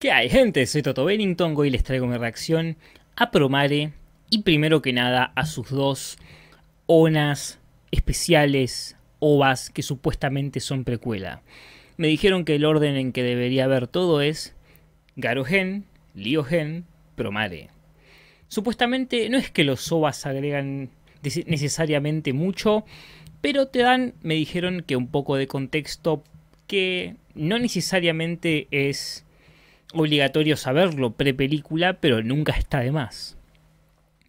¿Qué hay gente? Soy Toto Bennington, hoy les traigo mi reacción a Promare y primero que nada a sus dos onas especiales, ovas, que supuestamente son precuela. Me dijeron que el orden en que debería ver todo es Garogen, Liogen, Promare. Supuestamente no es que los ovas agregan necesariamente mucho, pero te dan, me dijeron que un poco de contexto que no necesariamente es obligatorio saberlo pre-película, pero nunca está de más.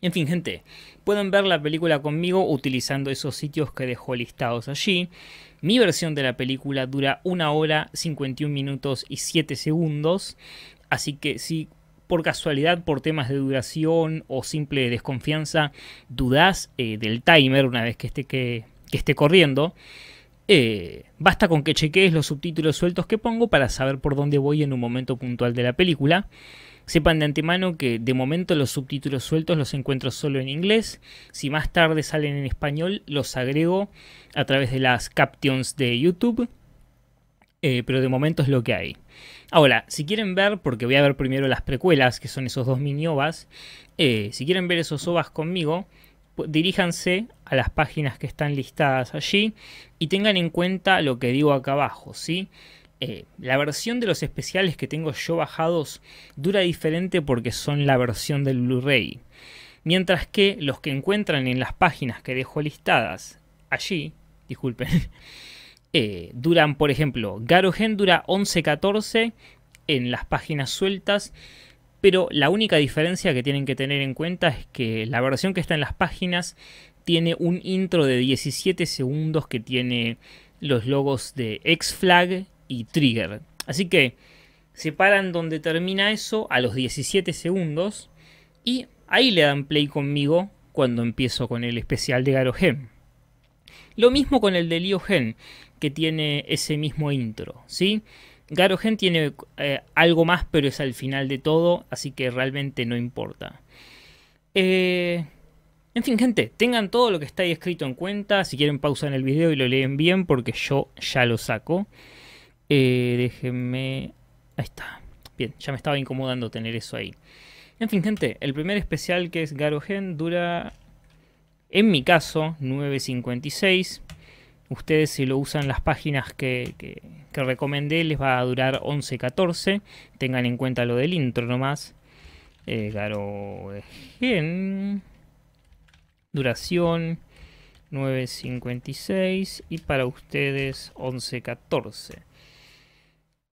En fin, gente, pueden ver la película conmigo utilizando esos sitios que dejo listados allí. Mi versión de la película dura 1 hora 51 minutos y 7 segundos, así que si por casualidad, por temas de duración o simple desconfianza, dudás eh, del timer una vez que esté, que esté corriendo, eh, basta con que chequees los subtítulos sueltos que pongo para saber por dónde voy en un momento puntual de la película. Sepan de antemano que de momento los subtítulos sueltos los encuentro solo en inglés. Si más tarde salen en español, los agrego a través de las captions de YouTube. Eh, pero de momento es lo que hay. Ahora, si quieren ver, porque voy a ver primero las precuelas, que son esos dos mini ovas, eh, si quieren ver esos ovas conmigo, diríjanse a las páginas que están listadas allí y tengan en cuenta lo que digo acá abajo, ¿sí? Eh, la versión de los especiales que tengo yo bajados dura diferente porque son la versión del Blu-ray. Mientras que los que encuentran en las páginas que dejo listadas allí, disculpen, eh, duran, por ejemplo, Gen dura 11.14 en las páginas sueltas pero la única diferencia que tienen que tener en cuenta es que la versión que está en las páginas tiene un intro de 17 segundos que tiene los logos de X-Flag y Trigger. Así que paran donde termina eso a los 17 segundos y ahí le dan play conmigo cuando empiezo con el especial de Garogen. Lo mismo con el de Liogen, que tiene ese mismo intro, ¿sí? Gen tiene eh, algo más, pero es al final de todo, así que realmente no importa. Eh, en fin, gente, tengan todo lo que está ahí escrito en cuenta. Si quieren, pausen el video y lo leen bien, porque yo ya lo saco. Eh, déjenme. Ahí está. Bien, ya me estaba incomodando tener eso ahí. En fin, gente, el primer especial que es Gen dura, en mi caso, 9.56. Ustedes si lo usan las páginas que, recomendé les va a durar 11-14. Tengan en cuenta lo del intro nomás. Eh, claro, gen. Duración 9.56 y para ustedes 11.14.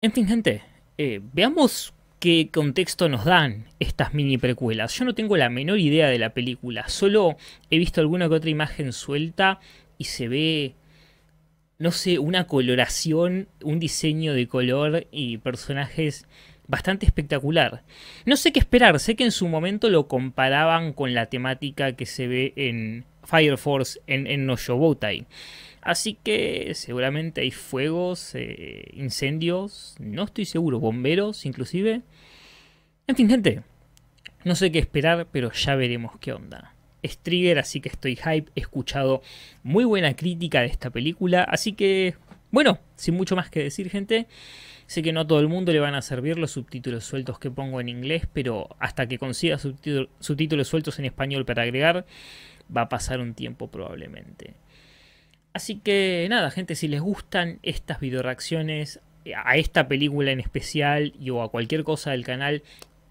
En fin, gente, eh, veamos qué contexto nos dan estas mini precuelas. Yo no tengo la menor idea de la película, solo he visto alguna que otra imagen suelta y se ve no sé, una coloración, un diseño de color y personajes bastante espectacular. No sé qué esperar, sé que en su momento lo comparaban con la temática que se ve en Fire Force en, no Shobotai. Así que seguramente hay fuegos, eh, incendios, no estoy seguro, bomberos inclusive. En fin, gente, no sé qué esperar, pero ya veremos qué onda trigger, así que estoy hype. He escuchado muy buena crítica de esta película, así que, bueno, sin mucho más que decir, gente. Sé que no a todo el mundo le van a servir los subtítulos sueltos que pongo en inglés, pero hasta que consiga subtítulos sueltos en español para agregar, va a pasar un tiempo probablemente. Así que nada, gente, si les gustan estas video reacciones eh, a esta película en especial y o a cualquier cosa del canal,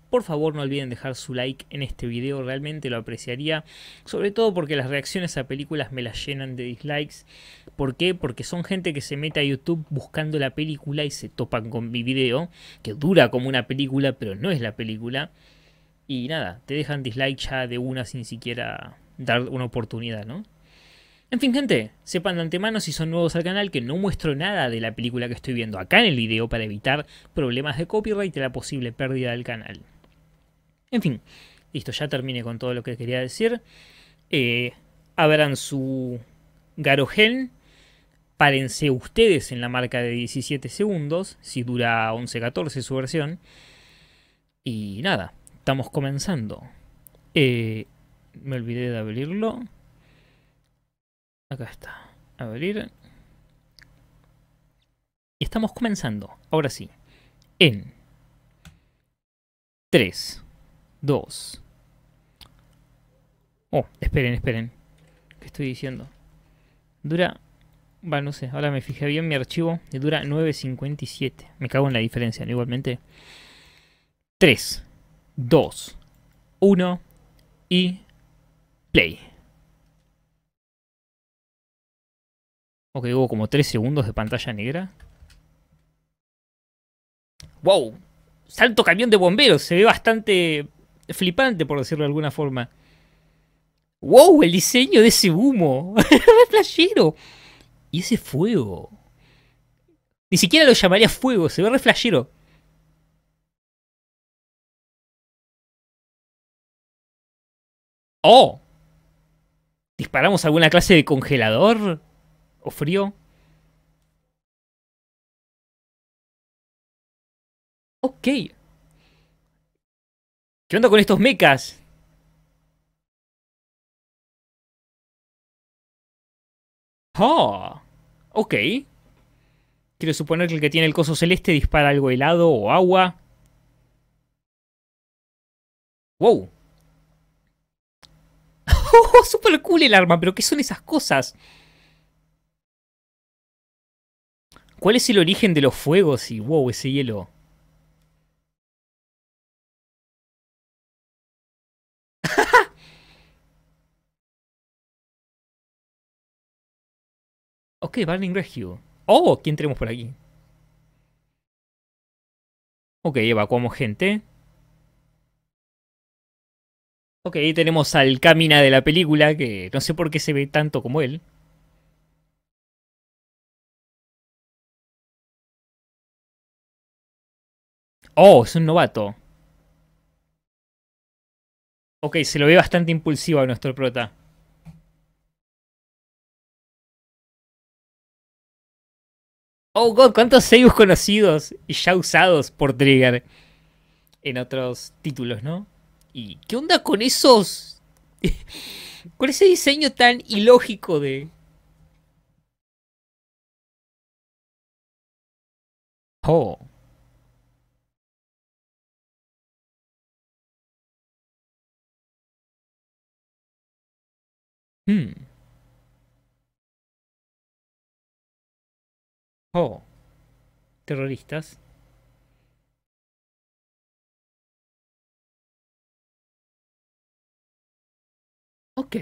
por favor no olviden dejar su like en este video, realmente lo apreciaría, sobre todo porque las reacciones a películas me las llenan de dislikes. ¿Por qué? Porque son gente que se mete a YouTube buscando la película y se topan con mi video, que dura como una película, pero no es la película. Y nada, te dejan dislike ya de una sin siquiera dar una oportunidad, ¿no? En fin, gente, sepan de antemano si son nuevos al canal que no muestro nada de la película que estoy viendo acá en el video para evitar problemas de copyright y la posible pérdida del canal. En fin, listo, ya terminé con todo lo que quería decir. Eh, abran su Garogel. Párense ustedes en la marca de 17 segundos, si dura 11-14 su versión. Y nada, estamos comenzando. Eh, me olvidé de abrirlo. Acá está. Abrir. Y estamos comenzando, ahora sí, en 3, 2. Oh, esperen, esperen. ¿Qué estoy diciendo? Dura... Bueno, no sé, ahora me fijé bien mi archivo y dura 9.57. Me cago en la diferencia, ¿no? igualmente. 3, 2, 1 y play. Ok, hubo como 3 segundos de pantalla negra. ¡Wow! Salto camión de bomberos, se ve bastante flipante, por decirlo de alguna forma. ¡Wow! El diseño de ese humo. ¡Es Y ese fuego. Ni siquiera lo llamaría fuego, se ve reflejero. ¡Oh! ¿Disparamos alguna clase de congelador? ¿O frío? Ok. ¿Qué onda con estos mecas? Oh, ok. Quiero suponer que el que tiene el coso celeste dispara algo helado o agua. Wow. Oh, super cool el arma, pero ¿qué son esas cosas? ¿Cuál es el origen de los fuegos? Y wow, ese hielo. Ok, Burning Rescue. Oh, ¿quién tenemos por aquí? Ok, evacuamos gente. Ok, ahí tenemos al Camina de la película, que no sé por qué se ve tanto como él. Oh, es un novato. Ok, se lo ve bastante impulsivo a nuestro prota. Oh god, cuántos seiyus conocidos y ya usados por Trigger en otros títulos, ¿no? ¿Y qué onda con esos? con ese diseño tan ilógico de. Oh. Hmm. Oh, terroristas. Ok.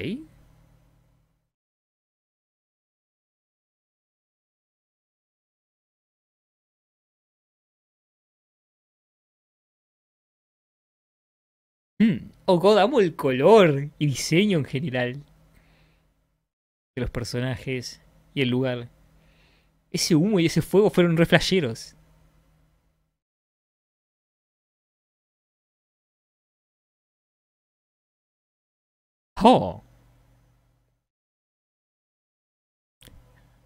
Mm. O el color y diseño en general de los personajes y el lugar ese humo y ese fuego fueron reflasheros. ¡Oh!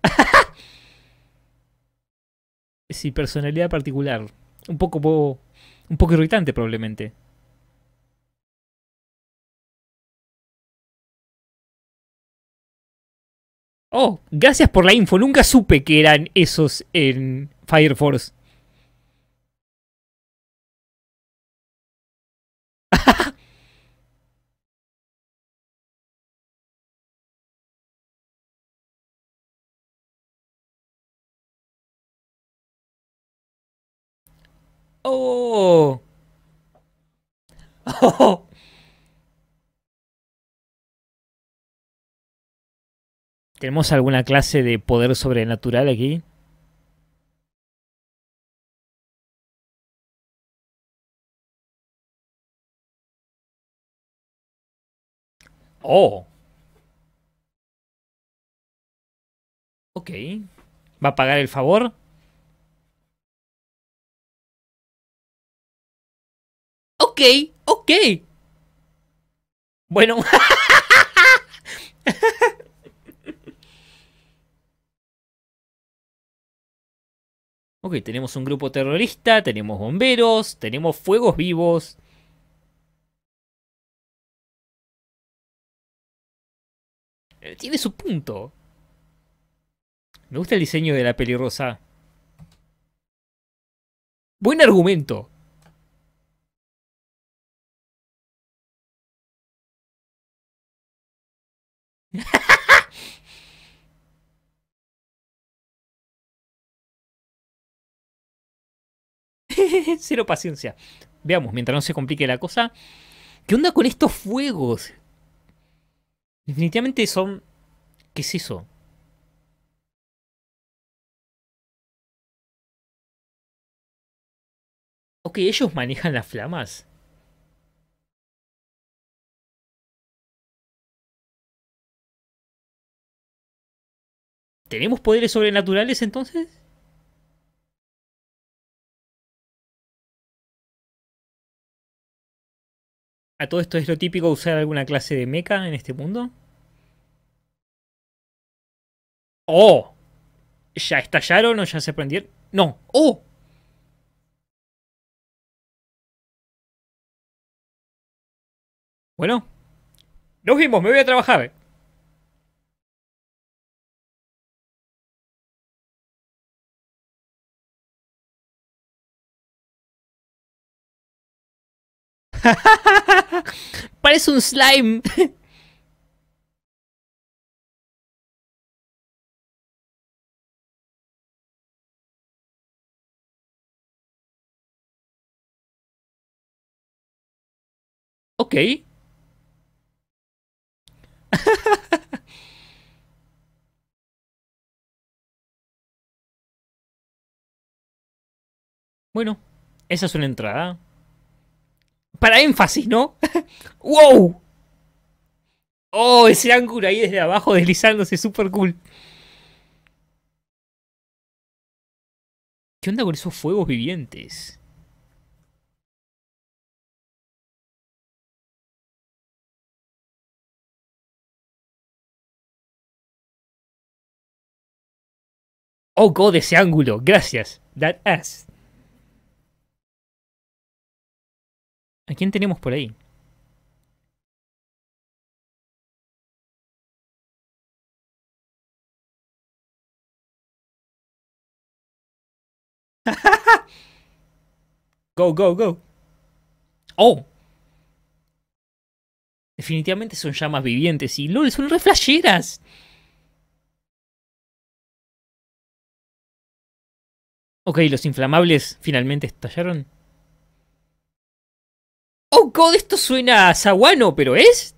sí, personalidad particular. Un poco, un poco irritante probablemente. Oh, gracias por la info. Nunca supe que eran esos en Fire Force. oh. Oh. ¿Tenemos alguna clase de poder sobrenatural aquí? Oh. Okay. ¿Va a pagar el favor? Okay. Okay. Bueno. Ok, tenemos un grupo terrorista, tenemos bomberos, tenemos fuegos vivos. Eh, tiene su punto. Me gusta el diseño de la pelirrosa. Buen argumento. Cero paciencia. Veamos, mientras no se complique la cosa. ¿Qué onda con estos fuegos? Definitivamente son... ¿Qué es eso? Ok, ellos manejan las flamas. ¿Tenemos poderes sobrenaturales entonces? ¿A todo esto es lo típico usar alguna clase de mecha en este mundo? ¡Oh! ¿Ya estallaron o ya se prendieron? ¡No! ¡Oh! Bueno. Nos vimos, me voy a trabajar. Parece un slime. ok. bueno, esa es una entrada para énfasis, ¿no? ¡Wow! Oh, ese ángulo ahí desde abajo deslizándose, super cool. ¿Qué onda con esos fuegos vivientes? Oh god, ese ángulo, gracias. That ass. ¿A quién tenemos por ahí? go, go, go. Oh. Definitivamente son llamas vivientes y LOL son reflejeras. Ok, los inflamables finalmente estallaron. Code, esto suena a pero es.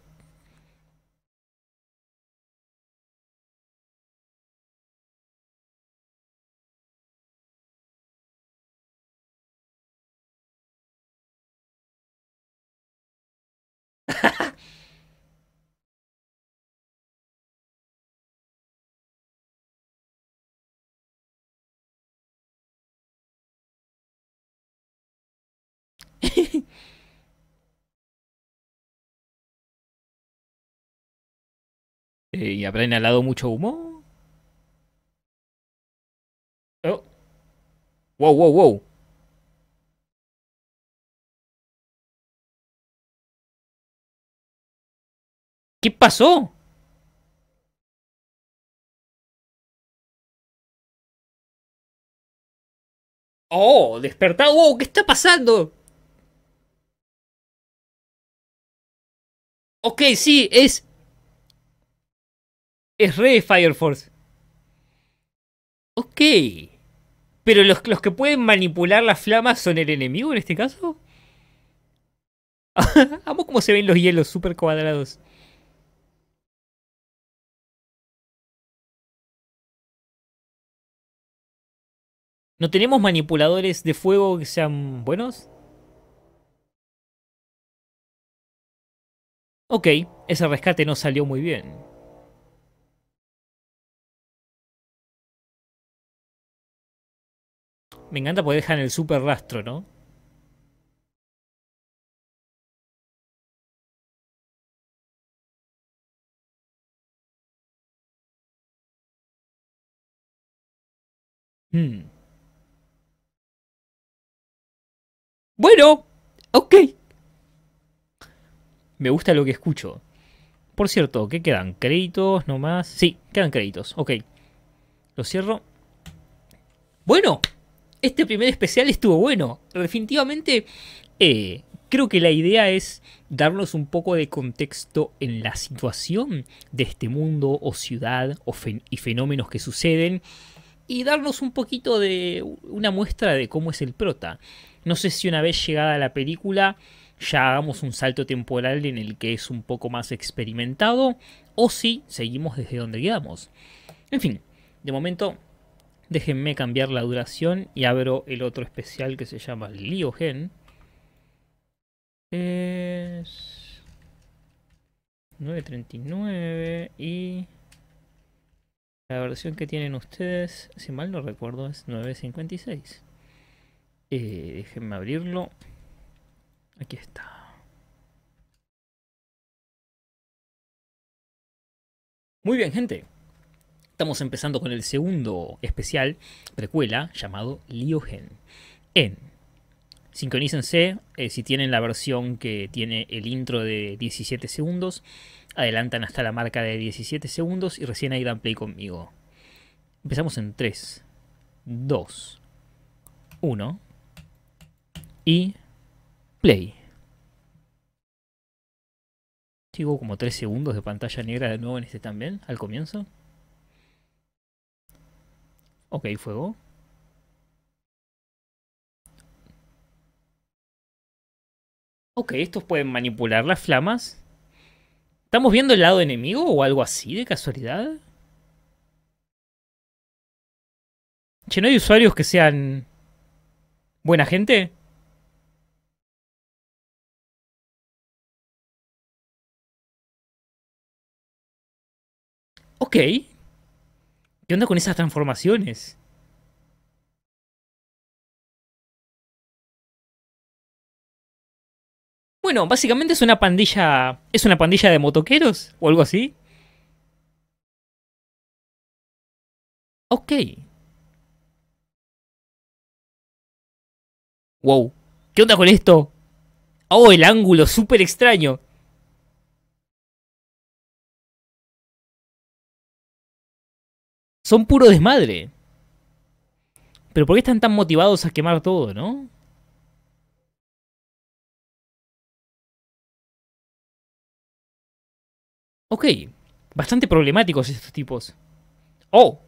Eh, ¿Y habrá inhalado mucho humo? Oh. Wow, wow, wow. ¿Qué pasó? Oh, despertado. Wow, ¿qué está pasando? Ok, sí, es es re Fire Force. Ok. Pero los, que pueden manipular las flamas son el enemigo en este caso. Vamos como se ven los hielos super cuadrados. ¿No tenemos manipuladores de fuego que sean buenos? Ok, ese rescate no salió muy bien. Me encanta porque dejan el super rastro, ¿no? Hmm. Bueno, ok. Me gusta lo que escucho. Por cierto, ¿qué quedan? ¿Créditos nomás? Sí, quedan créditos. Ok. Lo cierro. Bueno, este primer especial estuvo bueno. Definitivamente, eh, creo que la idea es darnos un poco de contexto en la situación de este mundo o ciudad y fenómenos que suceden y darnos un poquito de una muestra de cómo es el prota. No sé si una vez llegada la película ya hagamos un salto temporal en el que es un poco más experimentado o si seguimos desde donde quedamos. En fin, de momento Déjenme cambiar la duración y abro el otro especial que se llama Liogen. Es 9.39 y la versión que tienen ustedes, si mal no recuerdo, es 9.56. Eh, déjenme abrirlo. Aquí está. Muy bien, gente. Estamos empezando con el segundo especial, precuela, llamado Liogen. En. Sincronícense, eh, si tienen la versión que tiene el intro de 17 segundos, adelantan hasta la marca de 17 segundos y recién ahí dan play conmigo. Empezamos en 3, 2, 1 y play. Sigo como 3 segundos de pantalla negra de nuevo en este también, al comienzo. Ok, fuego. Ok, estos pueden manipular las flamas. ¿Estamos viendo el lado enemigo o algo así de casualidad? Che, ¿no hay usuarios que sean buena gente? Ok. ¿Qué onda con esas transformaciones? Bueno, básicamente es una pandilla. ¿Es una pandilla de motoqueros? ¿O algo así? Ok. Wow. ¿Qué onda con esto? Oh, el ángulo, súper extraño. son puro desmadre. Pero ¿por qué están tan motivados a quemar todo, no? Ok, bastante problemáticos estos tipos. ¡Oh!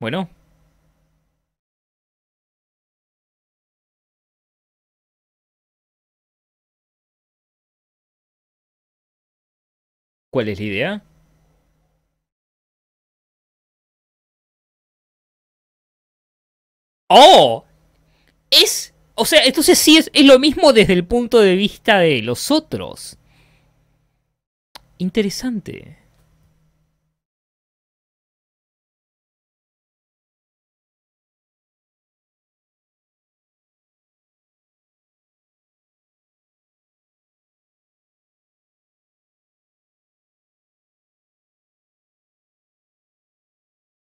Bueno, ¿Cuál es la idea? ¡Oh! Es. O sea, entonces sí es, es, lo mismo desde el punto de vista de los otros. Interesante.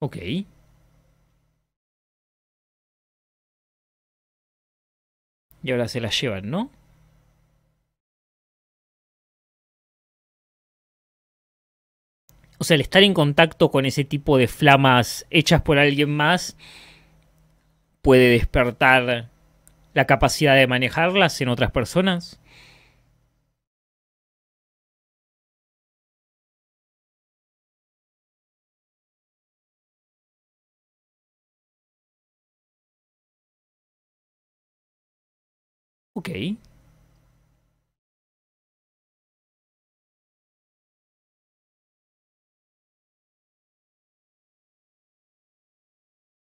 Ok. Y ahora se las llevan, ¿no? O sea, el estar en contacto con ese tipo de flamas hechas por alguien más puede despertar la capacidad de manejarlas en otras personas. Ok.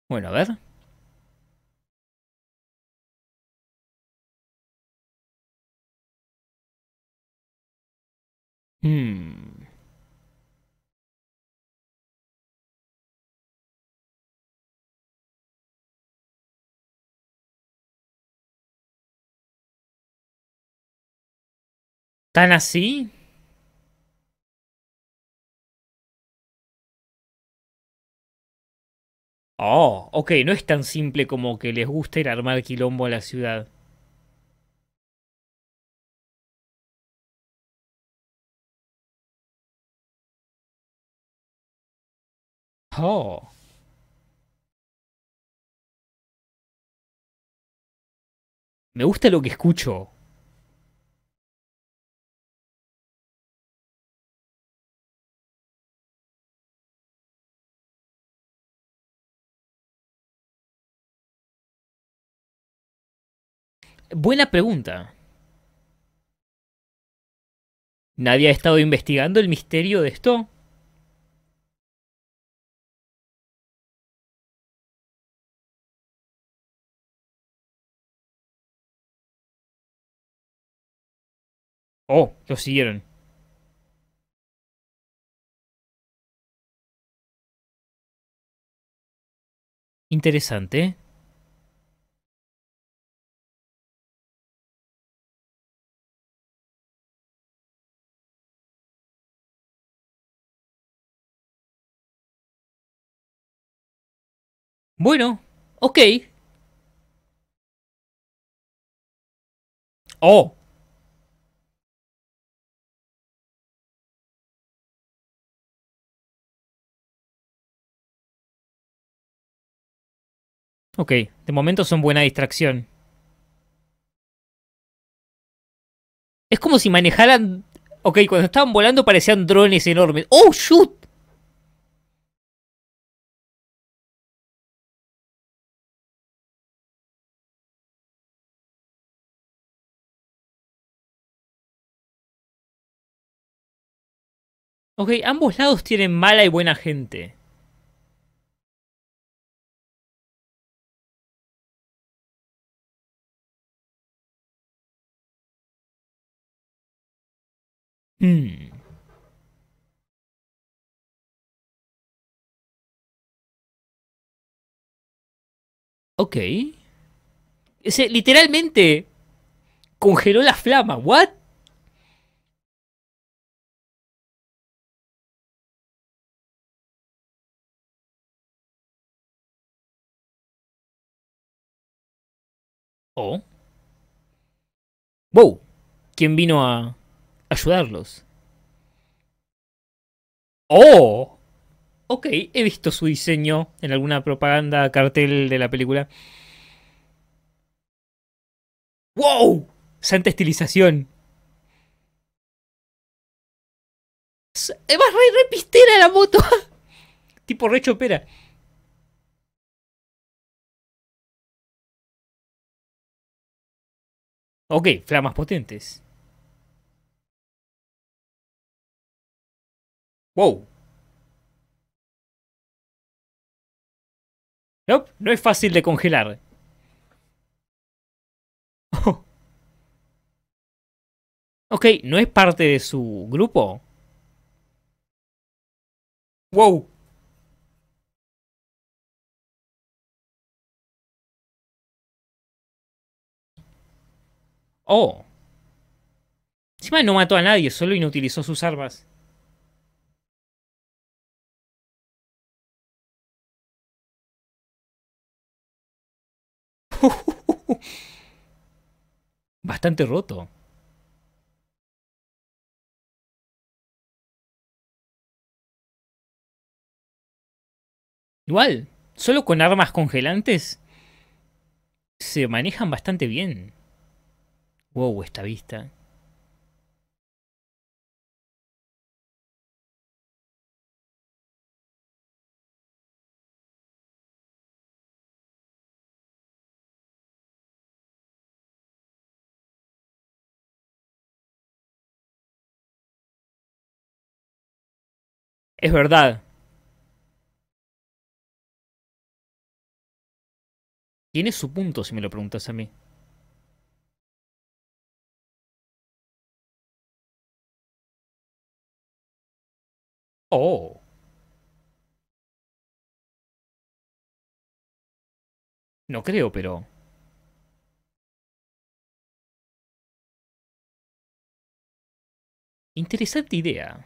Bueno, a ver. Hmm. ¿Tan así? Oh, okay, no es tan simple como que les gusta ir a armar quilombo a la ciudad. Oh. Me gusta lo que escucho. Buena pregunta. ¿Nadie ha estado investigando el misterio de esto? Oh, lo siguieron. Interesante. Bueno, ok. Oh. Ok, de momento son buena distracción. Es como si manejaran... Ok, cuando estaban volando parecían drones enormes. ¡Oh, shoot! Ok, ambos lados tienen mala y buena gente. Hmm. Ok. literalmente congeló la flama. ¿What? Oh. ¡Wow! ¿Quién vino a ayudarlos? ¡Oh! Ok, he visto su diseño en alguna propaganda cartel de la película. ¡Wow! Santa estilización. Es más re, pistera la moto. tipo re chopera. Okay, flamas potentes. Wow. no es fácil de congelar. Oh. Ok, ¿no es parte de su grupo? Wow. Oh. Encima no mató a nadie, solo inutilizó sus armas. Bastante roto. Igual, solo con armas congelantes se manejan bastante bien. Wow, esta vista. Es verdad. Tiene su punto si me lo preguntas a mí. Oh. No creo, pero... Interesante idea.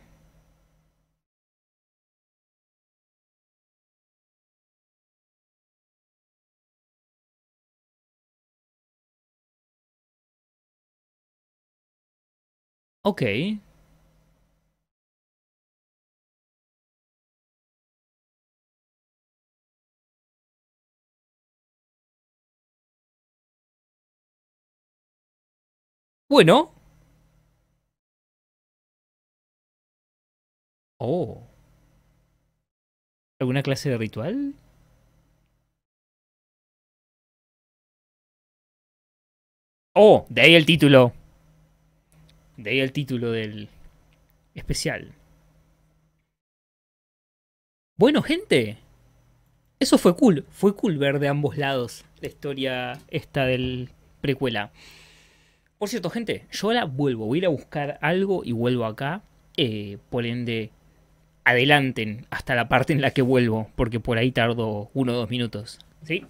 Okay. Bueno. Oh. ¿Alguna clase de ritual? Oh, de ahí el título. De ahí el título del especial. Bueno, gente. Eso fue cool. Fue cool ver de ambos lados la historia esta del precuela. Por cierto, gente, yo ahora vuelvo, voy a ir a buscar algo y vuelvo acá. Eh, por ende, adelanten hasta la parte en la que vuelvo, porque por ahí tardo uno o dos minutos. ¿Sí?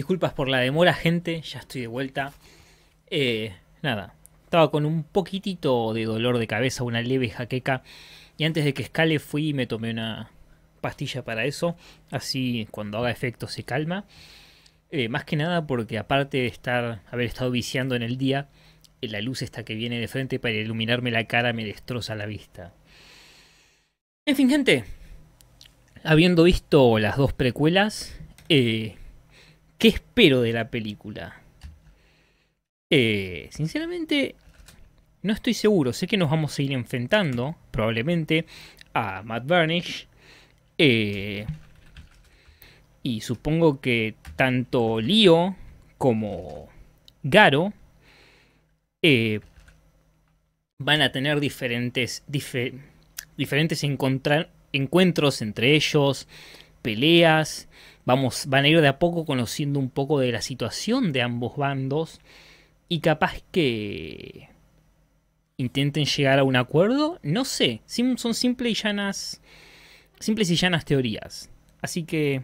Disculpas por la demora, gente. Ya estoy de vuelta. Eh, nada, estaba con un poquitito de dolor de cabeza, una leve jaqueca. Y antes de que escale fui y me tomé una pastilla para eso. Así cuando haga efecto se calma. Eh, más que nada porque aparte de estar, haber estado viciando en el día, eh, la luz esta que viene de frente para iluminarme la cara me destroza la vista. En fin, gente. Habiendo visto las dos precuelas, ¿Qué espero de la película? Eh, sinceramente, no estoy seguro. Sé que nos vamos a ir enfrentando, probablemente, a Matt Burnish. Eh, y supongo que tanto Leo como Garo eh, van a tener diferentes, diferentes encuentros entre ellos, peleas. Vamos, van a ir de a poco conociendo un poco de la situación de ambos bandos y capaz que intenten llegar a un acuerdo, no sé, son simples y llanas simples y llanas teorías. Así que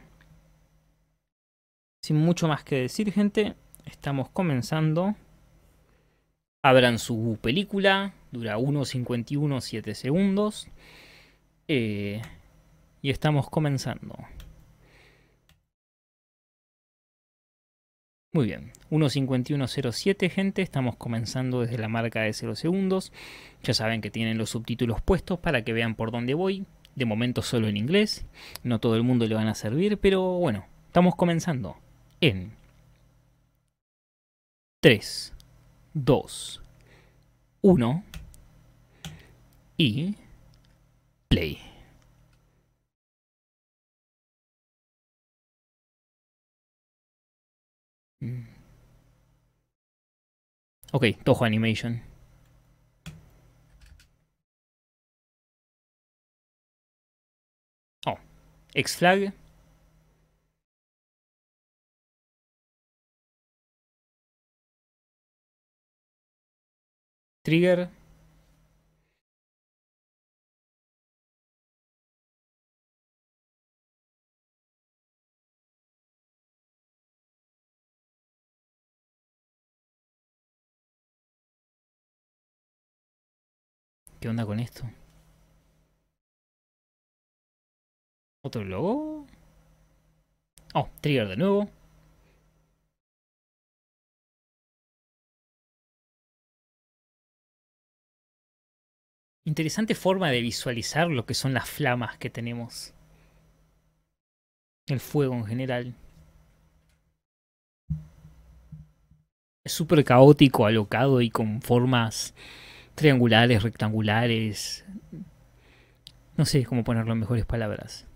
sin mucho más que decir, gente, estamos comenzando. Abran su película, dura 1.51.7 segundos. Eh, y estamos comenzando. Muy bien, 1.51.07 gente, estamos comenzando desde la marca de 0 segundos. Ya saben que tienen los subtítulos puestos para que vean por dónde voy. De momento solo en inglés, no todo el mundo le van a servir, pero bueno, estamos comenzando en 3, 2, 1 y play. Ok, Toho Animation. Oh, Flag Trigger. ¿Qué onda con esto? ¿Otro logo? Oh, trigger de nuevo. Interesante forma de visualizar lo que son las flamas que tenemos. El fuego en general. Es súper caótico, alocado y con formas triangulares, rectangulares. No sé cómo ponerlo en mejores palabras.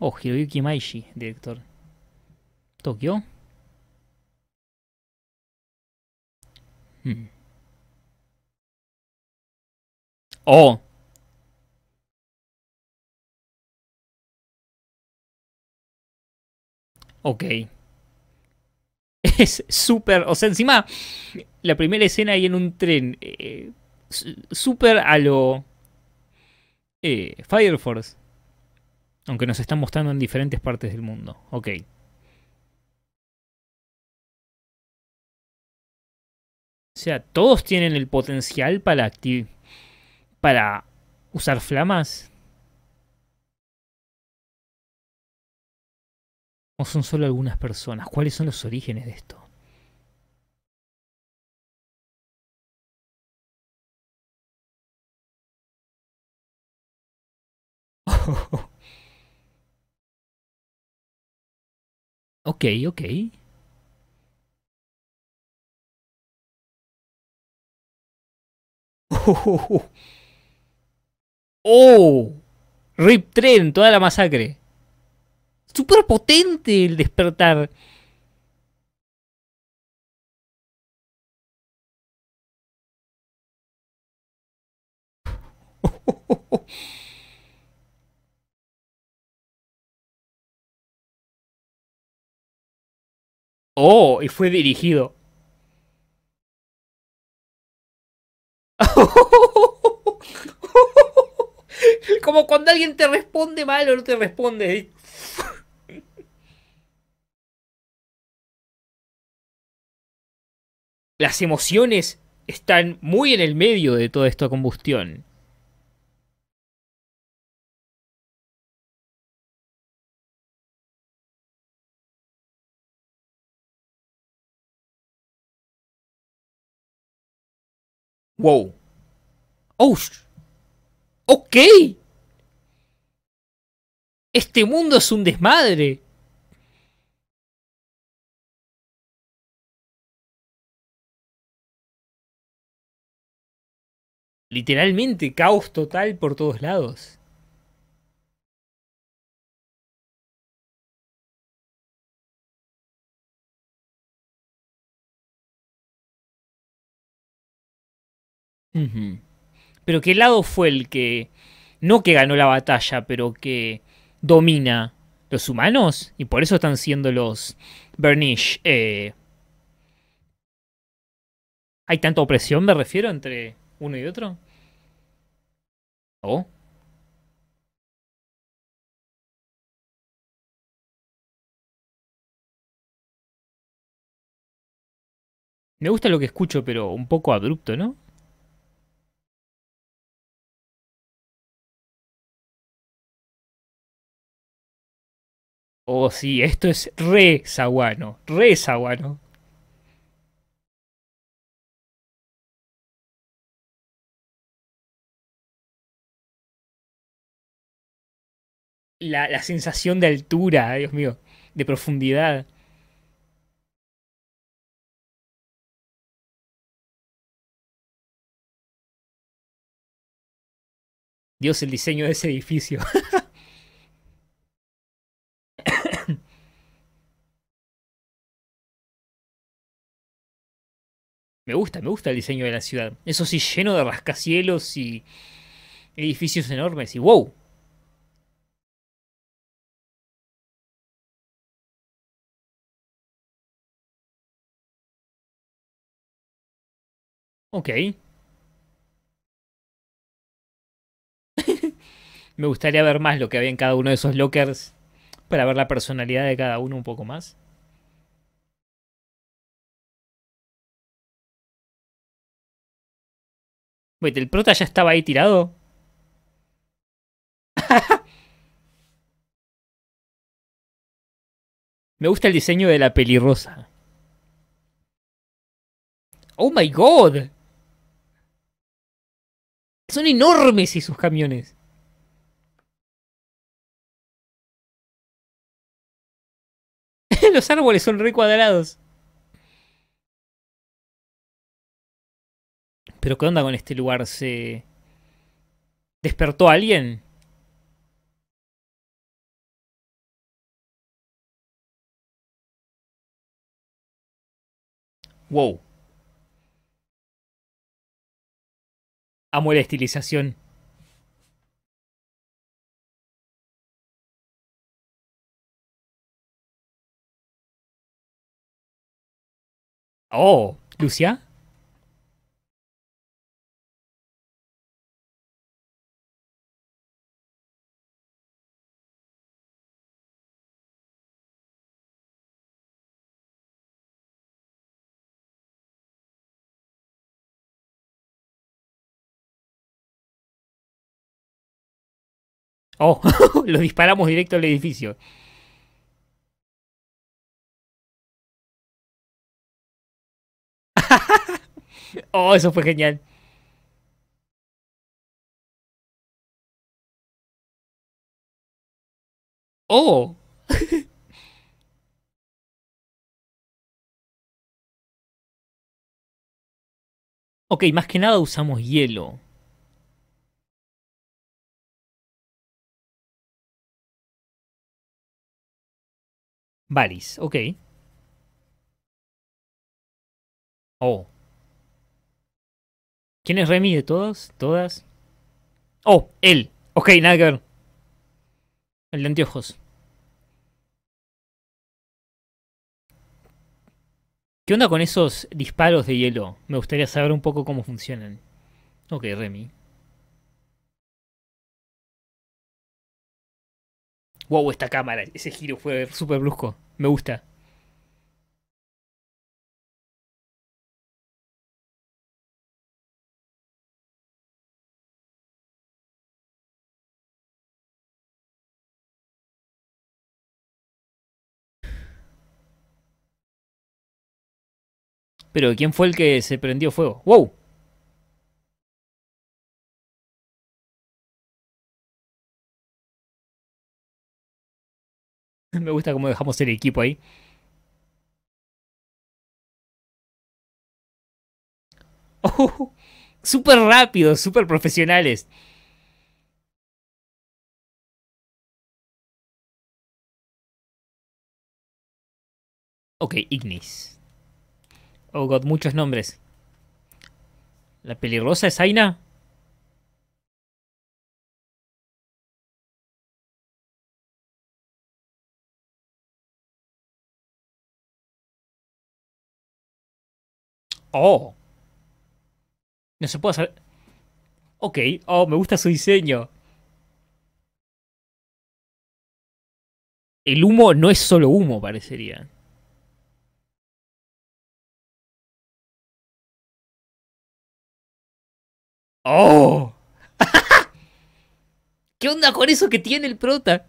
Oh, Hiroyuki Maishi, director. ¿Tokio? Hmm. Oh. Ok. Es súper, o sea, encima la primera escena ahí en un tren. Eh, eh, Super a lo. Eh, Fire Force. Aunque nos están mostrando en diferentes partes del mundo. Ok. O sea, todos tienen el potencial para para usar flamas. ¿O son solo algunas personas? ¿Cuáles son los orígenes de esto? ok, ok. Oh, Rip Tren, toda la masacre. Super potente el despertar. Oh, y fue dirigido. Como cuando alguien te responde mal o no te responde. Las emociones están muy en el medio de toda esta combustión. Wow. Oh. Ok. Este mundo es un desmadre. Literalmente caos total por todos lados. Pero ¿qué lado fue el que, no que ganó la batalla, pero que domina los humanos? Y por eso están siendo los Bernish. Eh. ¿Hay tanta opresión, me refiero, entre uno y otro? ¿O? Me gusta lo que escucho, pero un poco abrupto, ¿no? oh sí, esto es re saguano, re saguano. La, la sensación de altura, eh, Dios mío, de profundidad. Dios, el diseño de ese edificio. Me gusta, me gusta el diseño de la ciudad. Eso sí, lleno de rascacielos y edificios enormes y wow. Ok. me gustaría ver más lo que había en cada uno de esos lockers para ver la personalidad de cada uno un poco más. ¿el prota ya estaba ahí tirado? Me gusta el diseño de la pelirrosa. ¡Oh my god! Son enormes y sus camiones. Los árboles son recuadrados. Pero ¿qué onda con este lugar? ¿Se despertó alguien? Wow. Amo la estilización. Oh, Lucia. Oh, lo disparamos directo al edificio. oh, eso fue genial. Oh. ok, más que nada usamos hielo. Valis, ok. Oh. ¿Quién es Remy de todos? ¿Todas? Oh, él. Ok, nada que ver. El de anteojos. ¿Qué onda con esos disparos de hielo? Me gustaría saber un poco cómo funcionan. Ok, Remy. wow, esta cámara, ese giro fue súper brusco, me gusta. Pero ¿quién fue el que se prendió fuego? ¡Wow! Me gusta cómo dejamos el equipo ahí. Oh, súper rápido, súper profesionales. Ok, Ignis. Oh god, muchos nombres. ¿La peligrosa es Aina? Oh. No se puede hacer. Ok, oh, me gusta su diseño. El humo no es solo humo, parecería. ¡Oh! ¿Qué onda con eso que tiene el prota?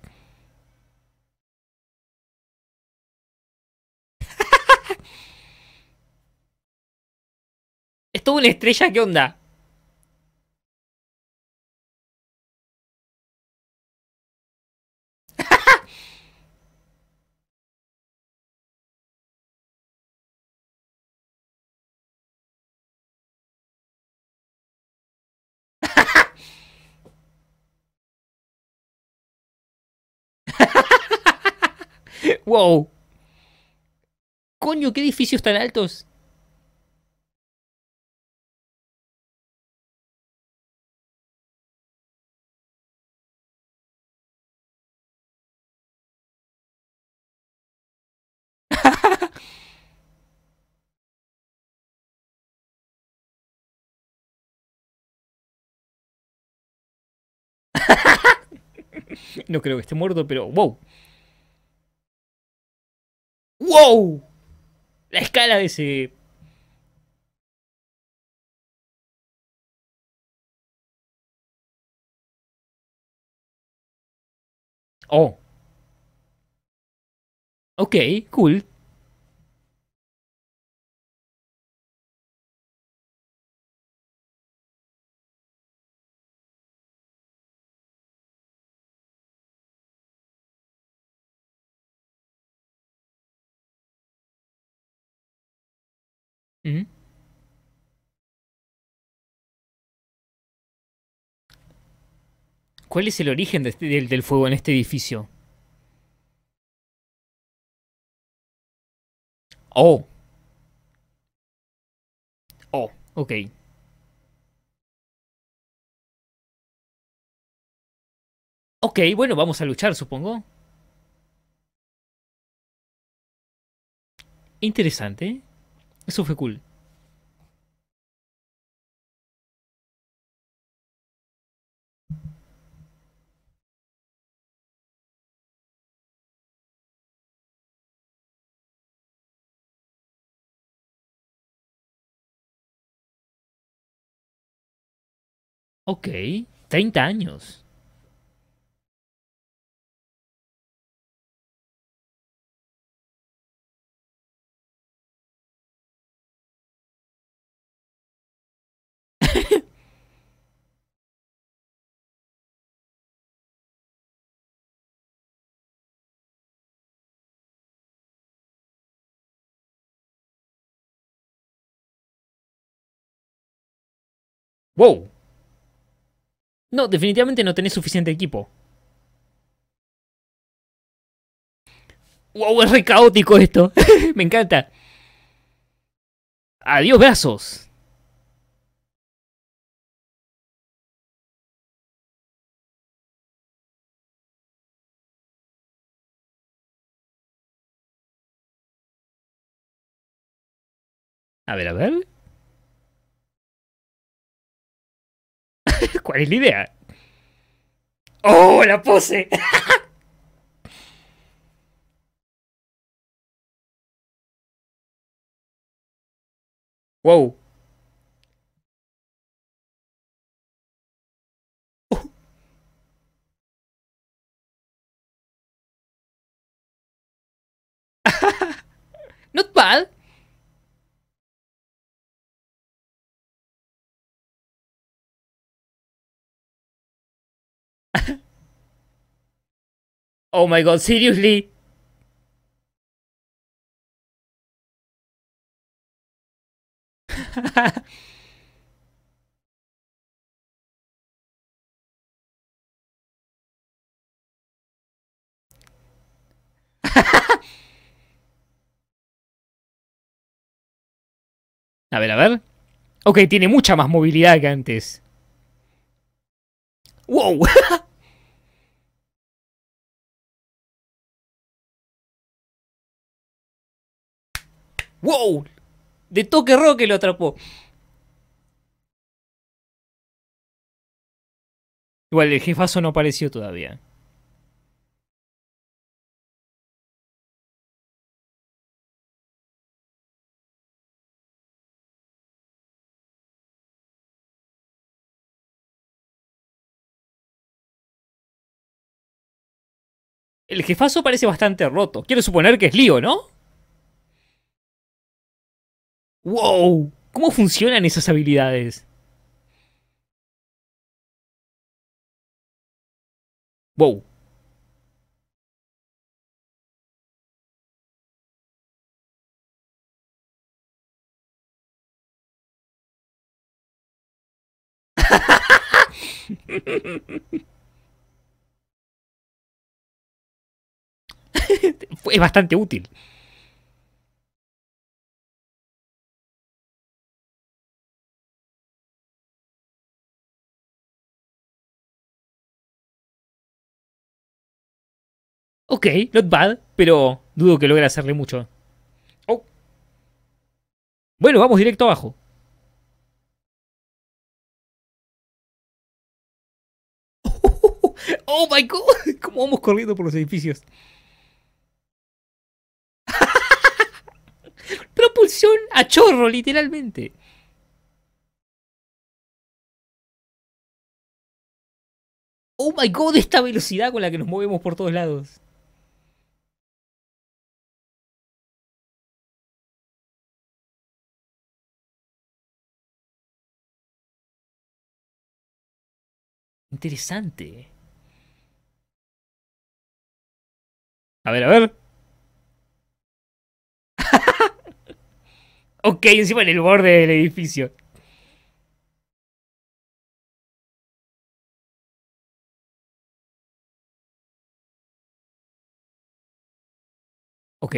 Es toda una estrella, ¿qué onda? wow. Coño, qué edificios tan altos. no creo que esté muerto, pero wow. ¡Wow! La escala de ese. Oh. Ok, cool. ¿Cuál es el origen este, del, del fuego en este edificio? Oh. Oh, ok. Ok, bueno, vamos a luchar, supongo. Interesante. Eso fue cool. Ok, 30 años. Wow. No, definitivamente no tenés suficiente equipo. Wow, es re caótico esto. Me encanta. Adiós, brazos. A ver, a ver. ¿Cuál es la idea? ¡Oh, la pose! wow. Not bad. oh my god, seriously? a ver, a ver. Ok, tiene mucha más movilidad que antes. ¡Wow! ¡Wow! De toque Roque lo atrapó. Igual el jefazo no apareció todavía. El jefazo parece bastante roto. Quiero suponer que es lío, ¿no? ¡Wow! ¿Cómo funcionan esas habilidades? ¡Wow! es bastante útil. Ok, not bad, pero dudo que logre hacerle mucho. Oh. Bueno, vamos directo abajo. Oh my god, cómo vamos corriendo por los edificios. a chorro, literalmente. Oh my god, esta velocidad con la que nos movemos por todos lados. Interesante. A ver, a ver. Ok, encima en el borde del edificio. Ok.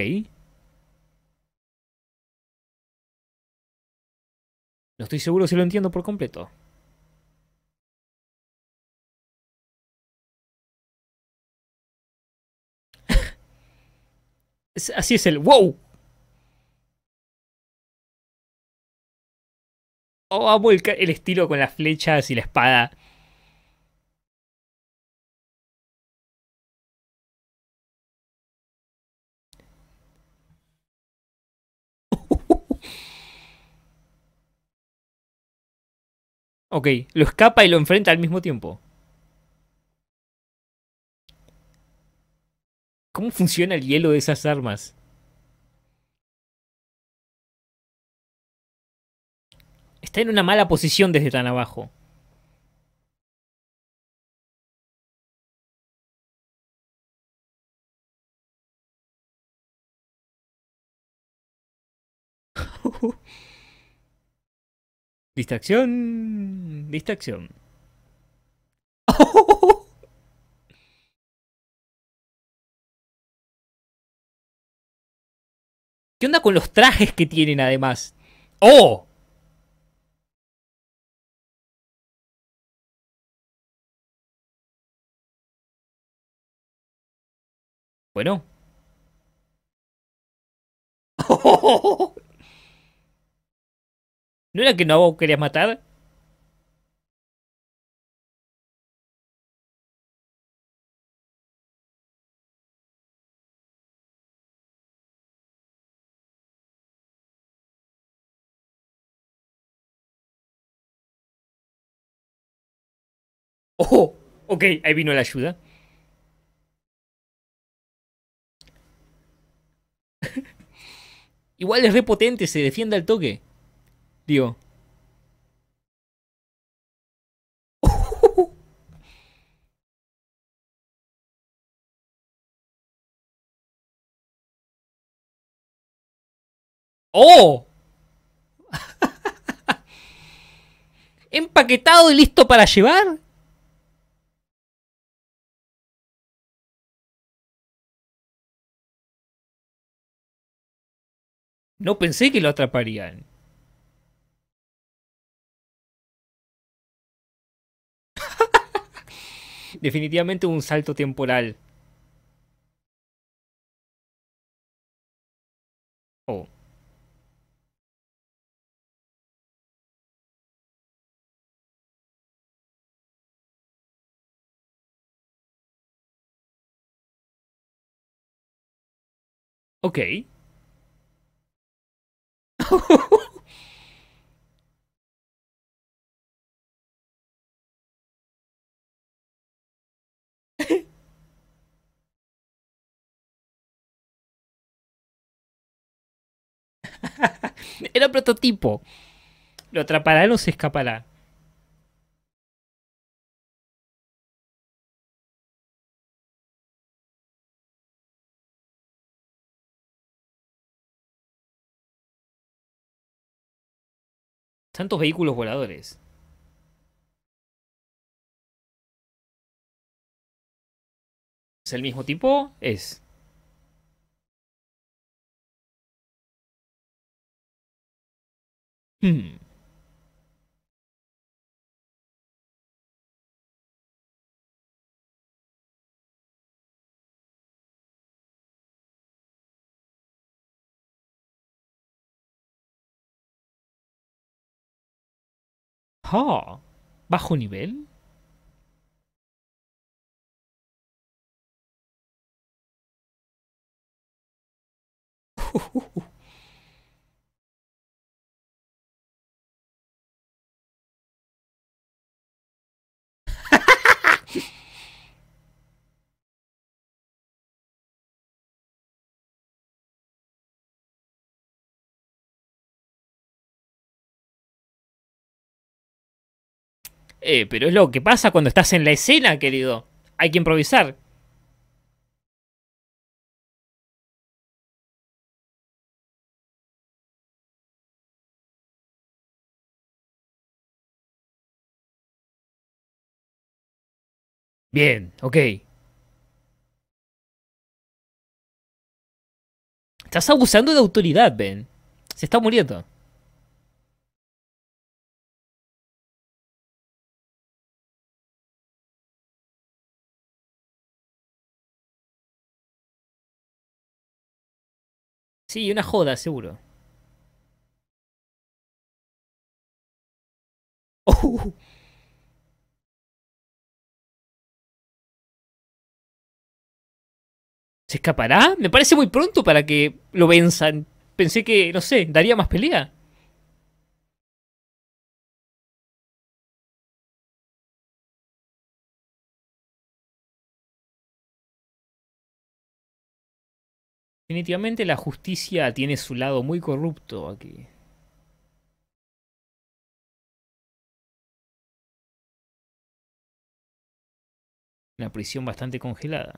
No estoy seguro si lo entiendo por completo. Así es el wow. o el estilo con las flechas y la espada. Ok, lo escapa y lo enfrenta al mismo tiempo. ¿Cómo funciona el hielo de esas armas? está en una mala posición desde tan abajo. Distracción. Distracción. ¿Qué onda con los trajes que tienen además? ¡Oh! Bueno. ¿No era que no querías matar? ¡Oh! Ok, ahí vino la ayuda. Igual es repotente, se defiende el toque. Digo. ¡Oh! Empaquetado y listo para llevar. No pensé que lo atraparían. Definitivamente un salto temporal. Oh. Okay. Era prototipo. Lo atrapará, o se escapará. Tantos vehículos voladores. ¿Es el mismo tipo? Es. Hmm. Oh, ¿Bajo nivel? Eh, pero es lo que pasa cuando estás en la escena, querido. Hay que improvisar. Bien, ok. Estás abusando de autoridad, Ben. Se está muriendo. Sí, una joda, seguro. Oh. ¿Se escapará? Me parece muy pronto para que lo venzan. Pensé que, no sé, daría más pelea. Definitivamente la justicia tiene su lado muy corrupto aquí. Una prisión bastante congelada.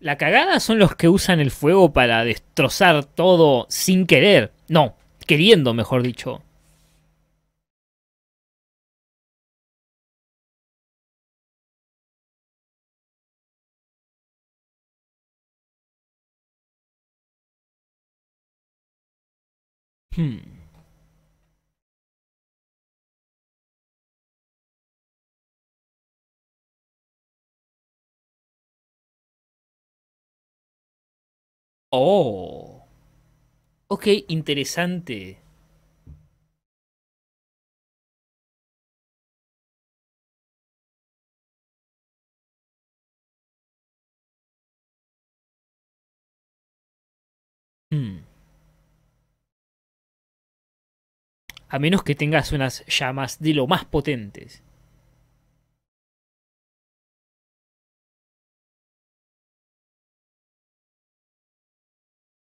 La cagada son los que usan el fuego para destrozar todo sin querer. No, queriendo, mejor dicho. Hmm. Oh. Okay, interesante. a menos que tengas unas llamas de lo más potentes.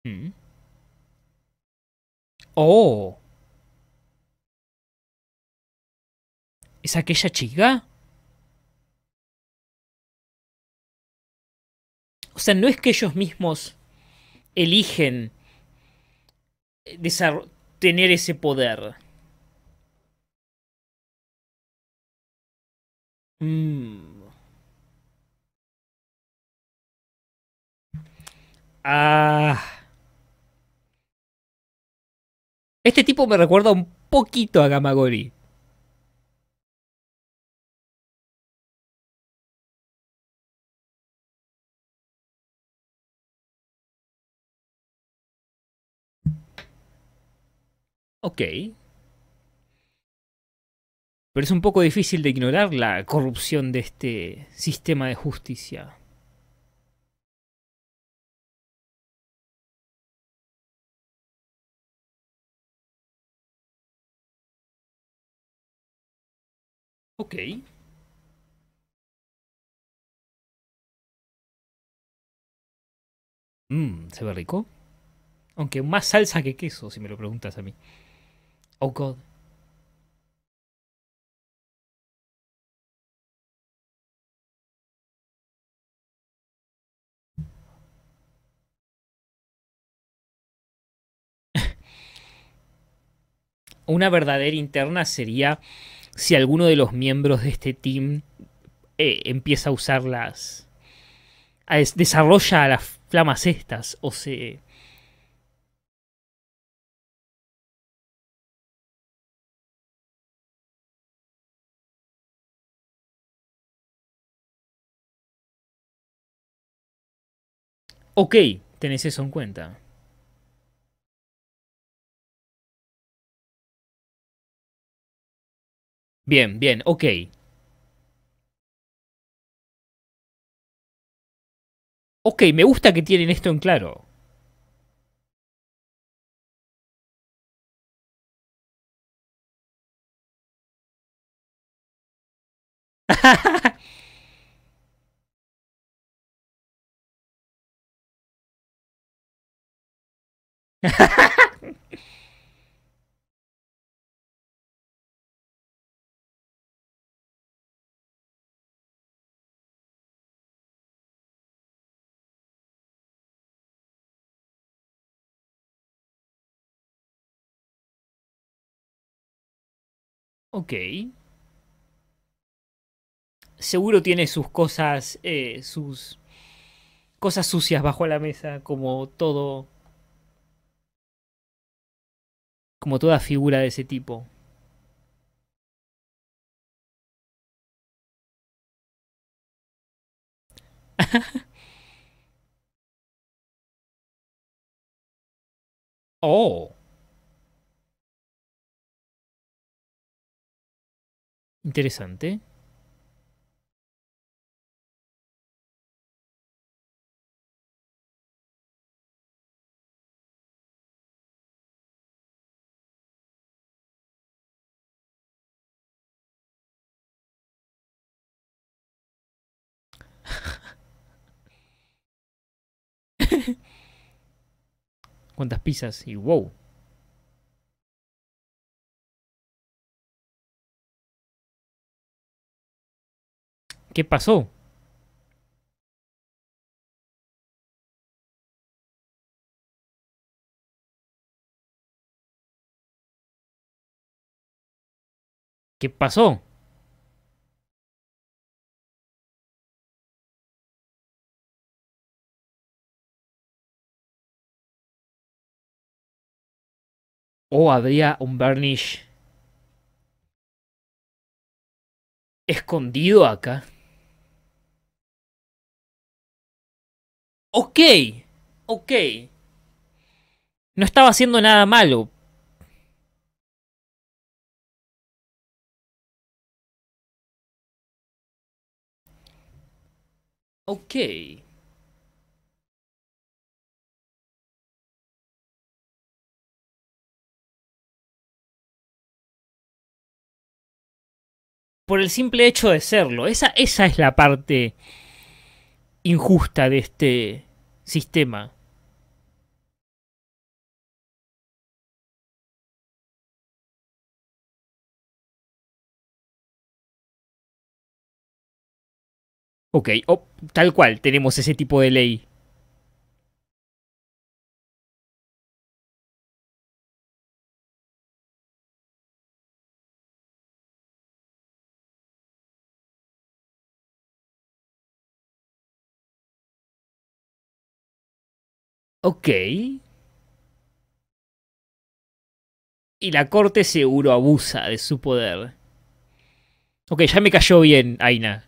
Hmm. ¡Oh! ¿Es aquella chica? O sea, no es que ellos mismos eligen tener ese poder. Mm. Ah. Este tipo me recuerda un poquito a Gamagori. Okay. Pero es un poco difícil de ignorar la corrupción de este sistema de justicia. Ok. Mmm, se ve rico. Aunque más salsa que queso, si me lo preguntas a mí. Oh, God. una verdadera interna sería si alguno de los miembros de este team eh, empieza a usarlas, a desarrolla las flamas estas o se... Ok, tenés eso en cuenta. Bien, bien, ok. Ok, me gusta que tienen esto en claro. Okay. Seguro tiene sus cosas, eh, sus cosas sucias bajo la mesa, como todo, como toda figura de ese tipo. oh. Interesante. ¿Cuántas pizzas? Y wow. ¿Qué pasó? ¿Qué pasó? O oh, habría un Burnish escondido acá. Okay, okay, No estaba haciendo nada malo. Okay, Por el simple hecho de serlo. Esa, esa es la parte injusta de este sistema. Ok, oh, tal cual tenemos ese tipo de ley Ok. Y la corte seguro abusa de su poder. Ok, ya me cayó bien Aina.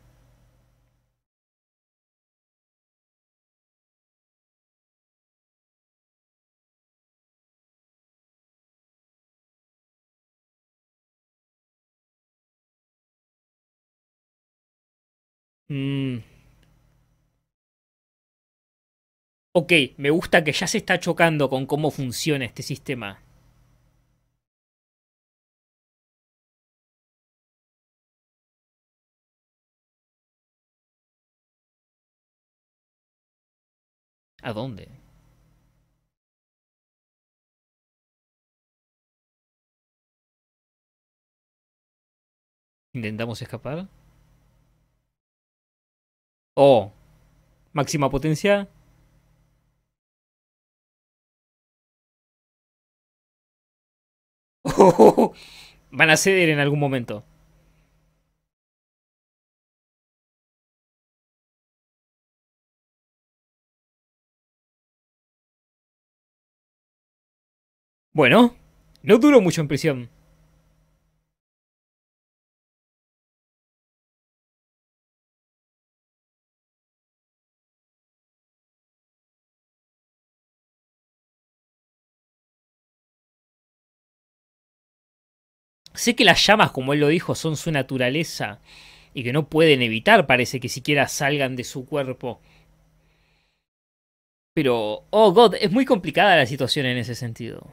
ok, me gusta que ya se está chocando con cómo funciona este sistema. ¿A dónde? ¿Intentamos escapar? Oh, máxima potencia, van a ceder en algún momento. Bueno, no duró mucho en prisión. Sé que las llamas, como él lo dijo, son su naturaleza y que no pueden evitar, parece que siquiera salgan de su cuerpo. Pero, oh God, es muy complicada la situación en ese sentido.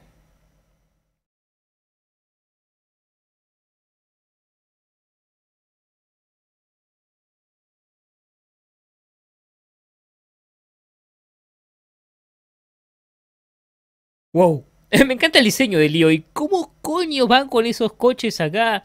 Wow. Me encanta el diseño de Leo. ¿Y cómo coño van con esos coches acá?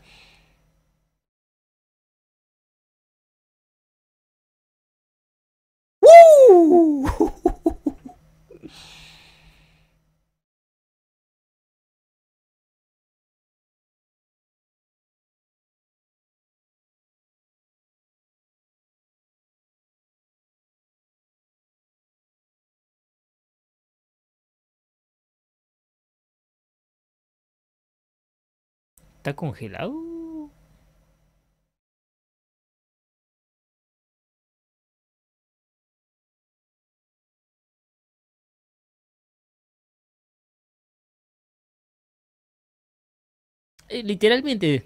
¿Está congelado? Eh, literalmente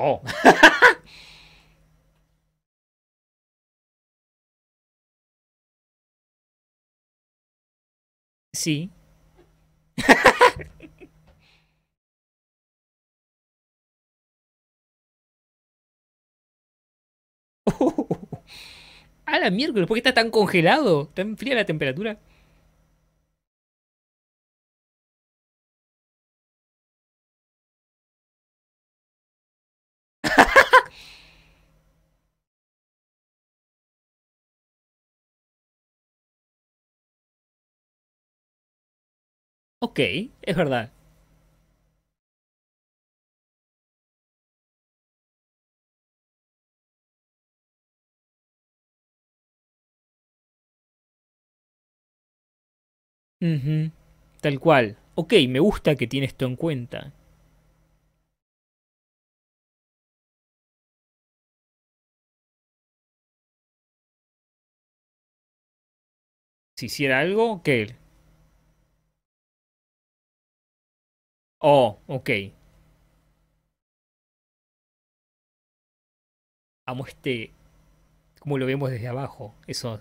Oh. sí. a la miércoles, ¿por qué está tan congelado? ¿Tan fría la temperatura? Ok, es verdad. Tal cual. Ok, me gusta que tiene esto en cuenta. Si hiciera algo, que... Oh, ok. Amo este... Como lo vemos desde abajo. Eso...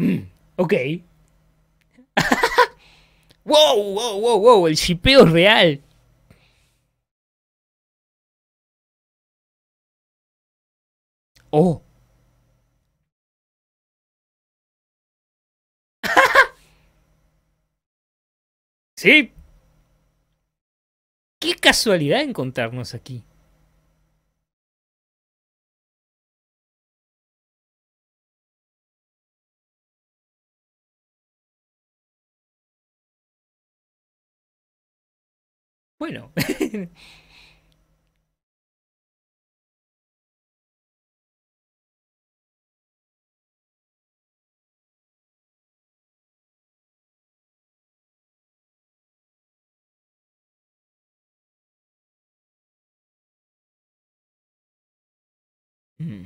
Mm, ok. wow, wow, wow, wow. El chipeo es real. ¡Oh! sí. Qué casualidad encontrarnos aquí. Bueno. Mm.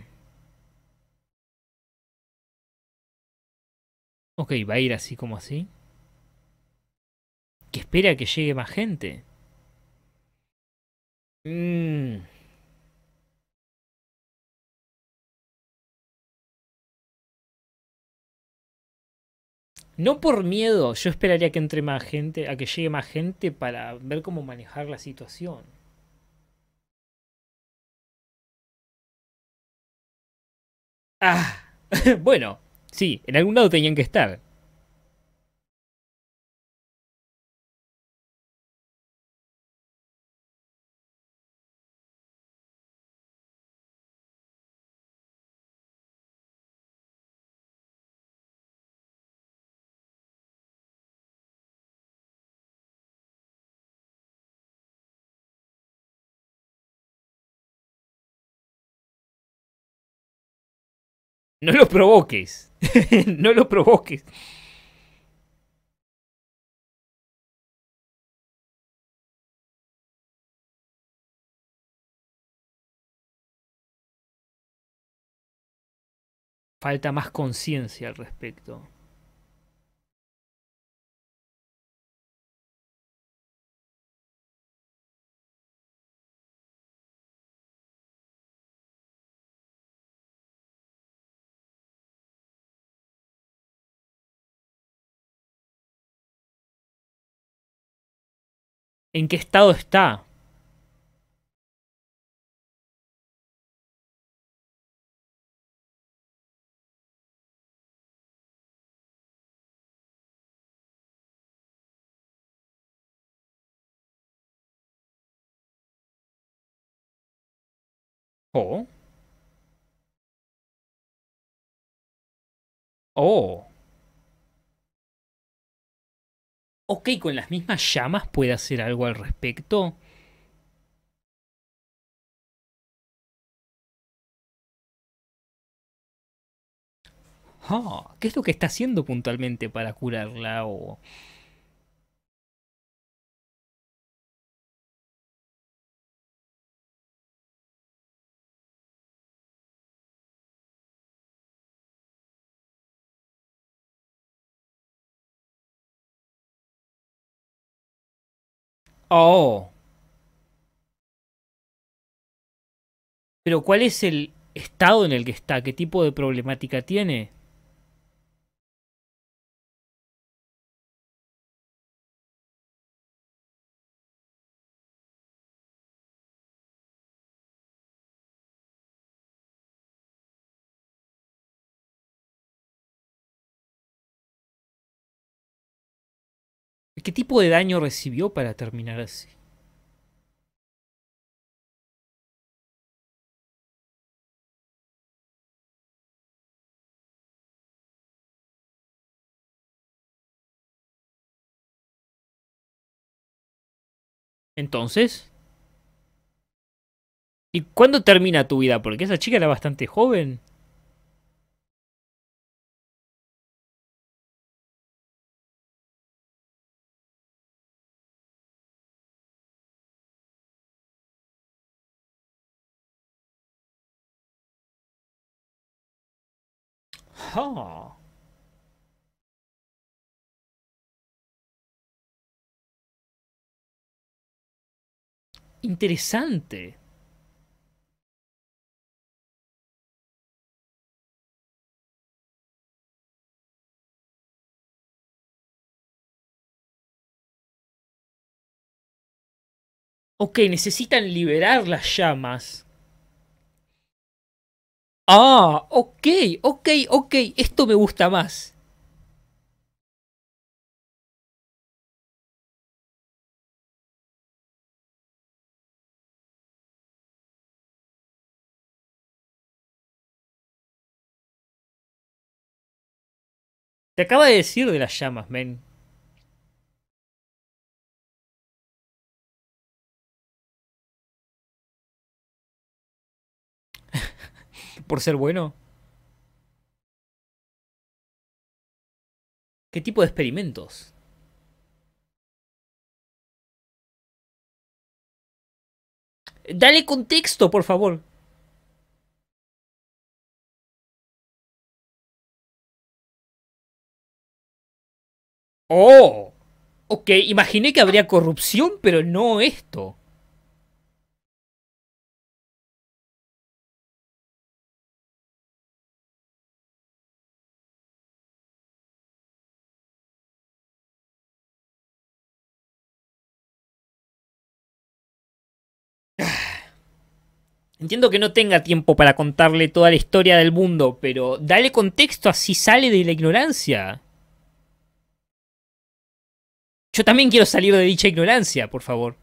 Ok, va a ir así como así. Que espera que llegue más gente. Mm. No por miedo, yo esperaría que entre más gente, a que llegue más gente para ver cómo manejar la situación. Ah, bueno, sí, en algún lado tenían que estar. No lo provoques. no lo provoques. Falta más conciencia al respecto. en qué estado está. Oh. Oh. Ok, con las mismas llamas puede hacer algo al respecto. Ah, ¿Qué es lo que está haciendo puntualmente para curarla o Oh. Pero ¿cuál es el estado en el que está? ¿Qué tipo de problemática tiene? ¿Qué tipo de daño recibió para terminar así? Entonces. ¿Y cuándo termina tu vida? Porque esa chica era bastante joven. Interesante. Okay, necesitan liberar las llamas. Ah, ok, ok, ok, esto me gusta más. Te acaba de decir de las llamas, men. por ser bueno? ¿Qué tipo de experimentos? Dale contexto, por favor. Oh, ok, imaginé que habría corrupción, pero no esto. Entiendo que no tenga tiempo para contarle toda la historia del mundo, pero dale contexto así sale de la ignorancia. Yo también quiero salir de dicha ignorancia, por favor.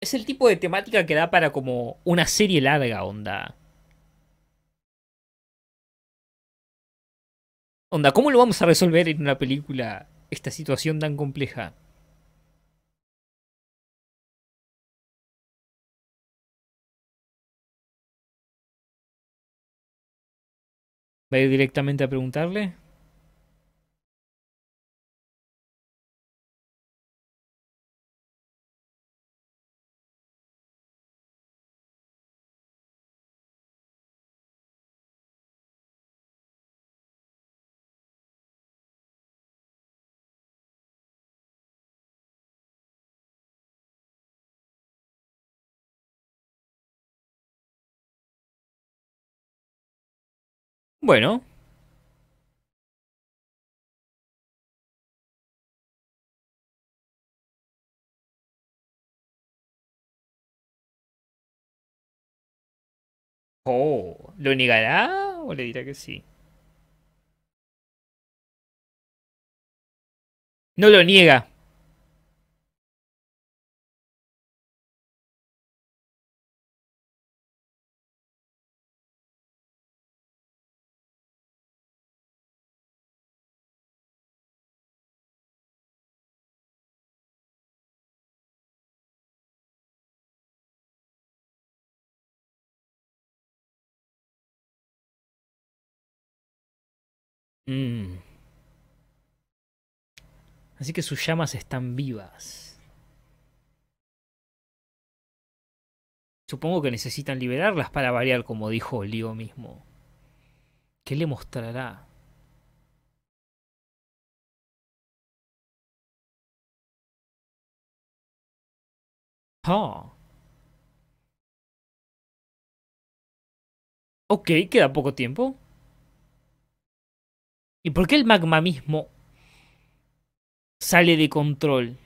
Es el tipo de temática que da para como una serie larga, onda. Onda, ¿cómo lo vamos a resolver en una película esta situación tan compleja? ¿Va a ir directamente a preguntarle? Bueno, Oh, ¿lo negará o le dirá que sí? No lo niega. Mm. Así que sus llamas están vivas. Supongo que necesitan liberarlas para variar, como dijo Leo mismo. ¿Qué le mostrará? Ah. Ok, queda poco tiempo. ¿Y por qué el magma mismo sale de control?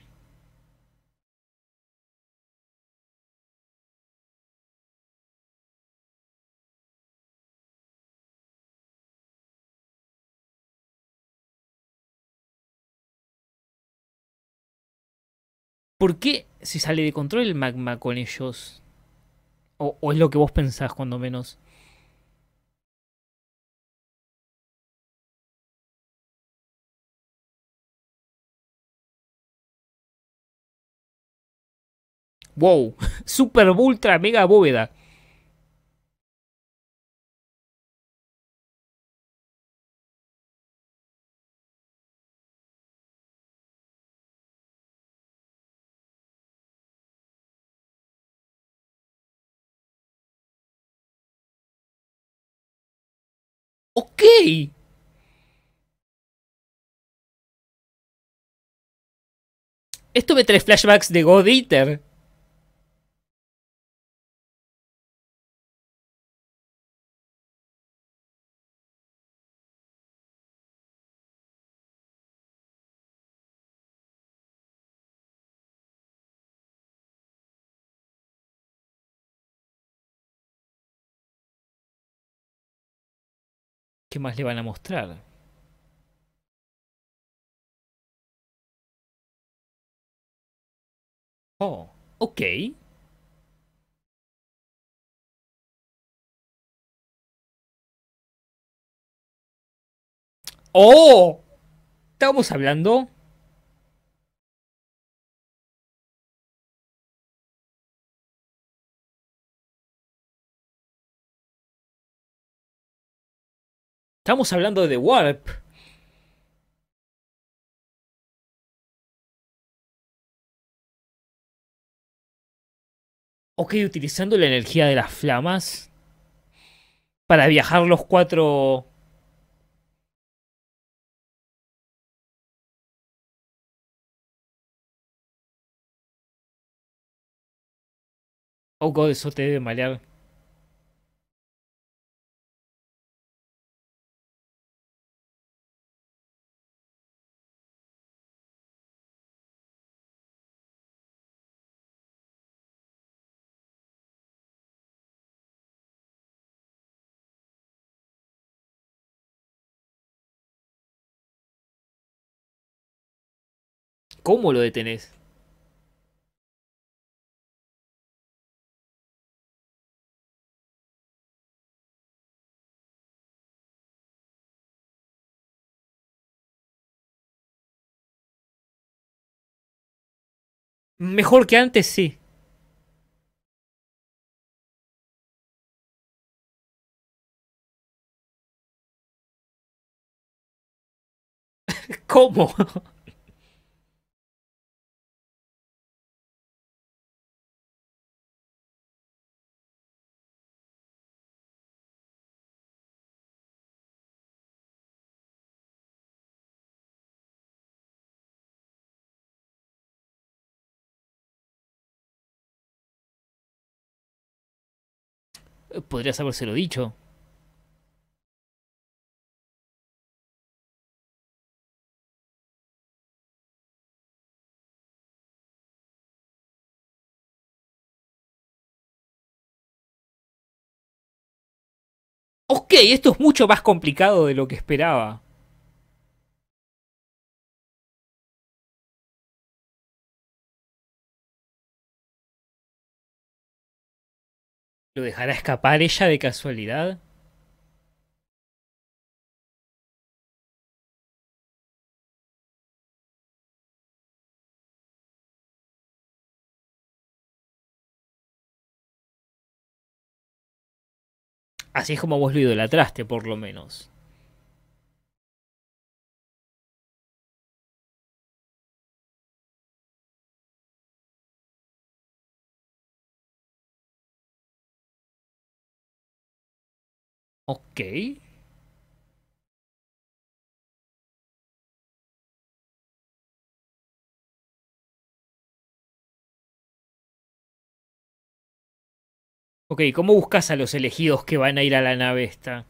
¿Por qué se sale de control el magma con ellos? O, o es lo que vos pensás cuando menos. Wow, super ultra mega bóveda. Okay. Esto me trae flashbacks de God Eater. ¿Qué más le van a mostrar? Oh, ok. ¡Oh! Estamos hablando Estamos hablando de Warp. Ok, utilizando la energía de las flamas. Para viajar los cuatro... Oh god, eso te debe marear. ¿Cómo lo detenés? Mejor que antes, sí. ¿Cómo? Eh, podrías habérselo dicho. Ok, esto es mucho más complicado de lo que esperaba. ¿Lo dejará escapar ella de casualidad? Así es como vos lo idolatraste, por lo menos. Okay. Okay. ¿cómo buscas a los elegidos que van a ir a la nave esta?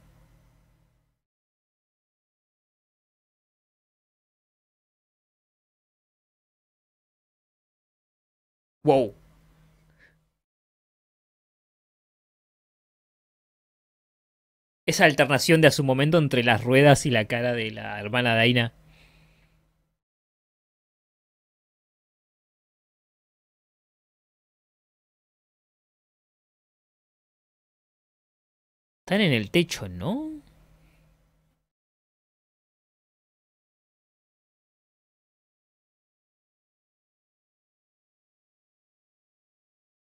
Wow. esa alternación de a su momento entre las ruedas y la cara de la hermana Daina. Están en el techo, ¿no?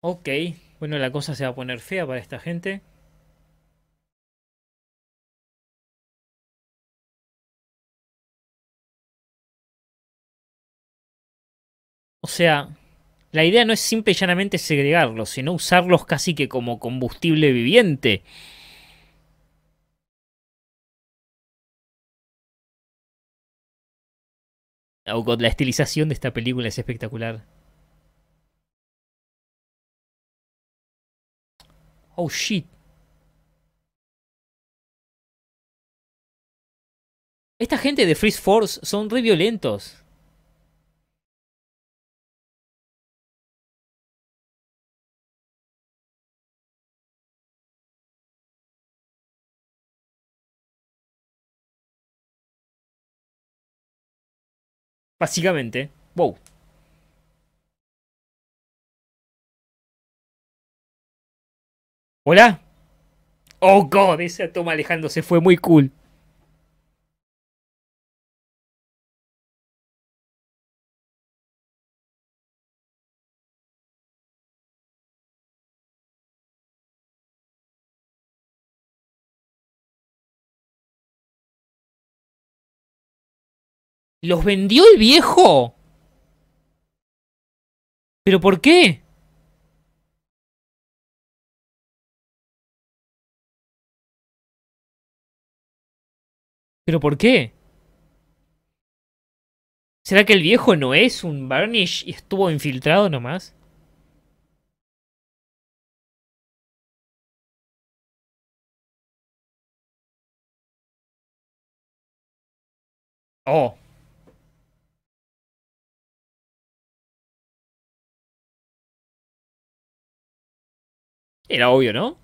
Ok, bueno, la cosa se va a poner fea para esta gente. O sea, la idea no es simple y llanamente segregarlos, sino usarlos casi que como combustible viviente. Oh, la estilización de esta película es espectacular. Oh shit. Esta gente de Freeze Force son re violentos. Básicamente, wow. ¿Hola? Oh god, esa toma Alejandro se fue muy cool. ¿Los vendió el viejo? ¿Pero por qué? ¿Pero por qué? ¿Será que el viejo no es un Varnish y estuvo infiltrado nomás? Oh. Era obvio, ¿no?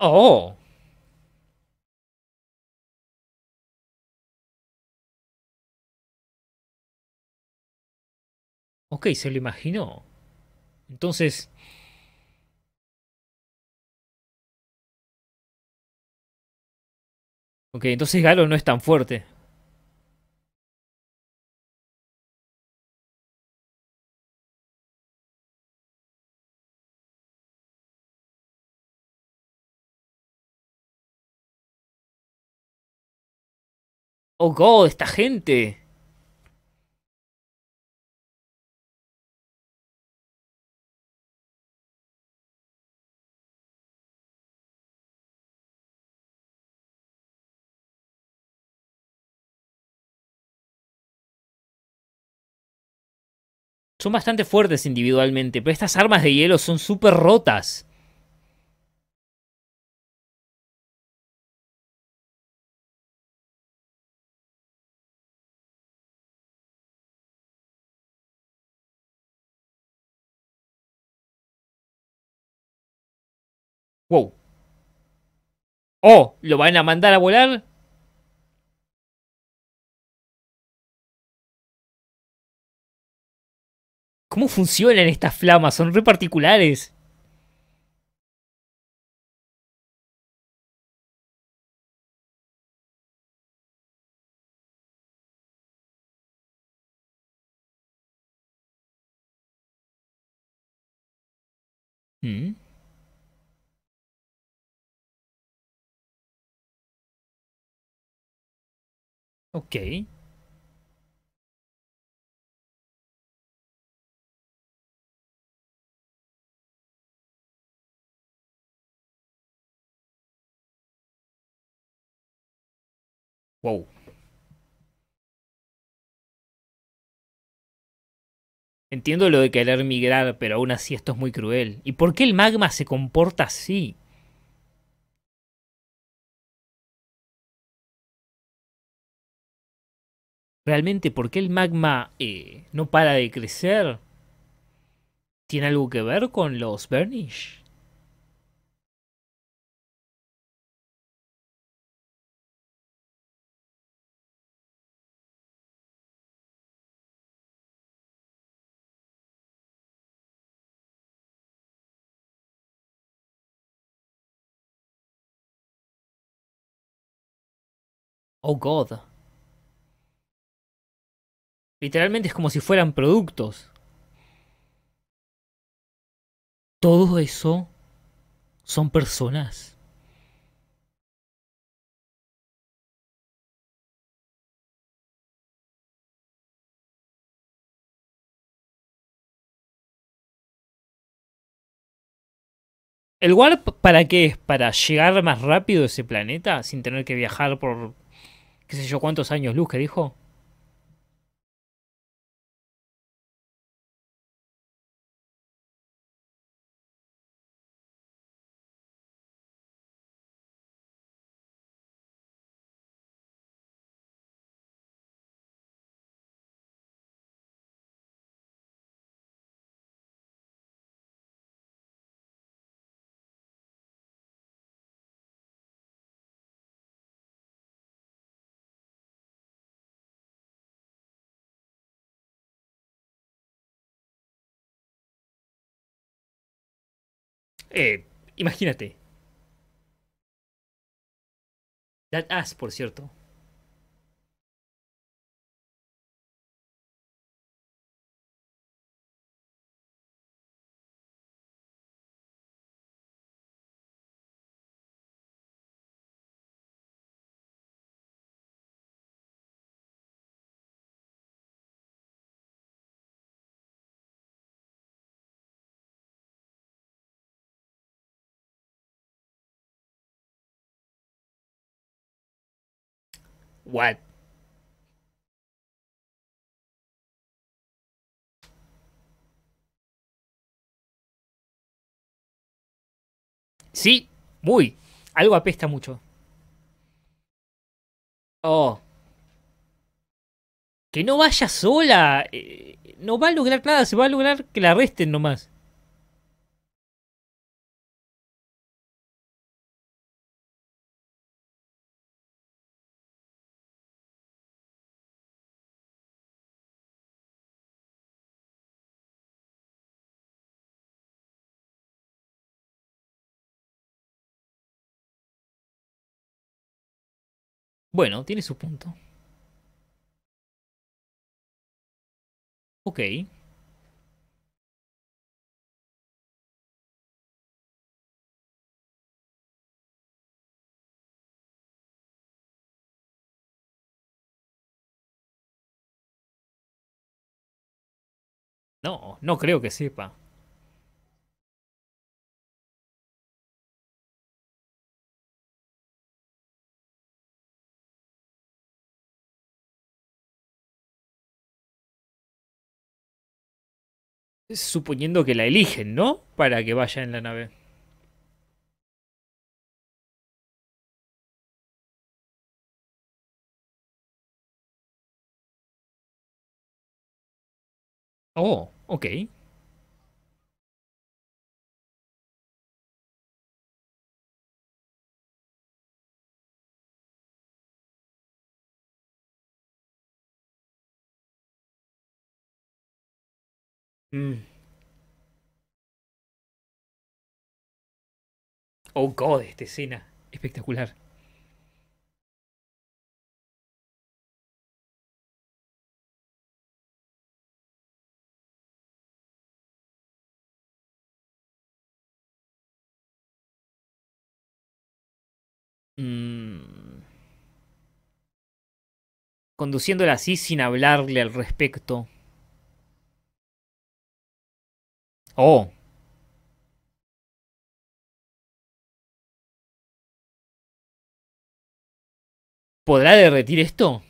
Oh. Ok, se lo imaginó. Entonces, Ok, entonces Galo no es tan fuerte. Oh god, esta gente. son bastante fuertes individualmente, pero estas armas de hielo son súper rotas. Wow. Oh, ¿lo van a mandar a volar? ¿Cómo funcionan estas flamas? Son re particulares. Mm. Okay. Wow. Entiendo lo de querer migrar, pero aún así esto es muy cruel. ¿Y por qué el magma se comporta así? ¿Realmente por qué el magma eh, no para de crecer? ¿Tiene algo que ver con los Vernish? Oh God. Literalmente es como si fueran productos. Todo eso son personas. ¿El warp para qué es? ¿Para llegar más rápido a ese planeta sin tener que viajar por qué sé yo cuántos años luz que dijo. Eh, imagínate. That Ass, por cierto. what? Sí, muy. algo apesta mucho. Oh. Que no vaya sola. Eh, no va a lograr nada, se va a lograr que la arresten nomás. Bueno, tiene su punto. Ok. No, no creo que sepa. Suponiendo que la eligen, ¿no? Para que vaya en la nave. Oh, ok. Oh god, esta escena. Espectacular. Mm. Conduciéndola así sin hablarle al respecto. Oh. ¿Podrá derretir esto?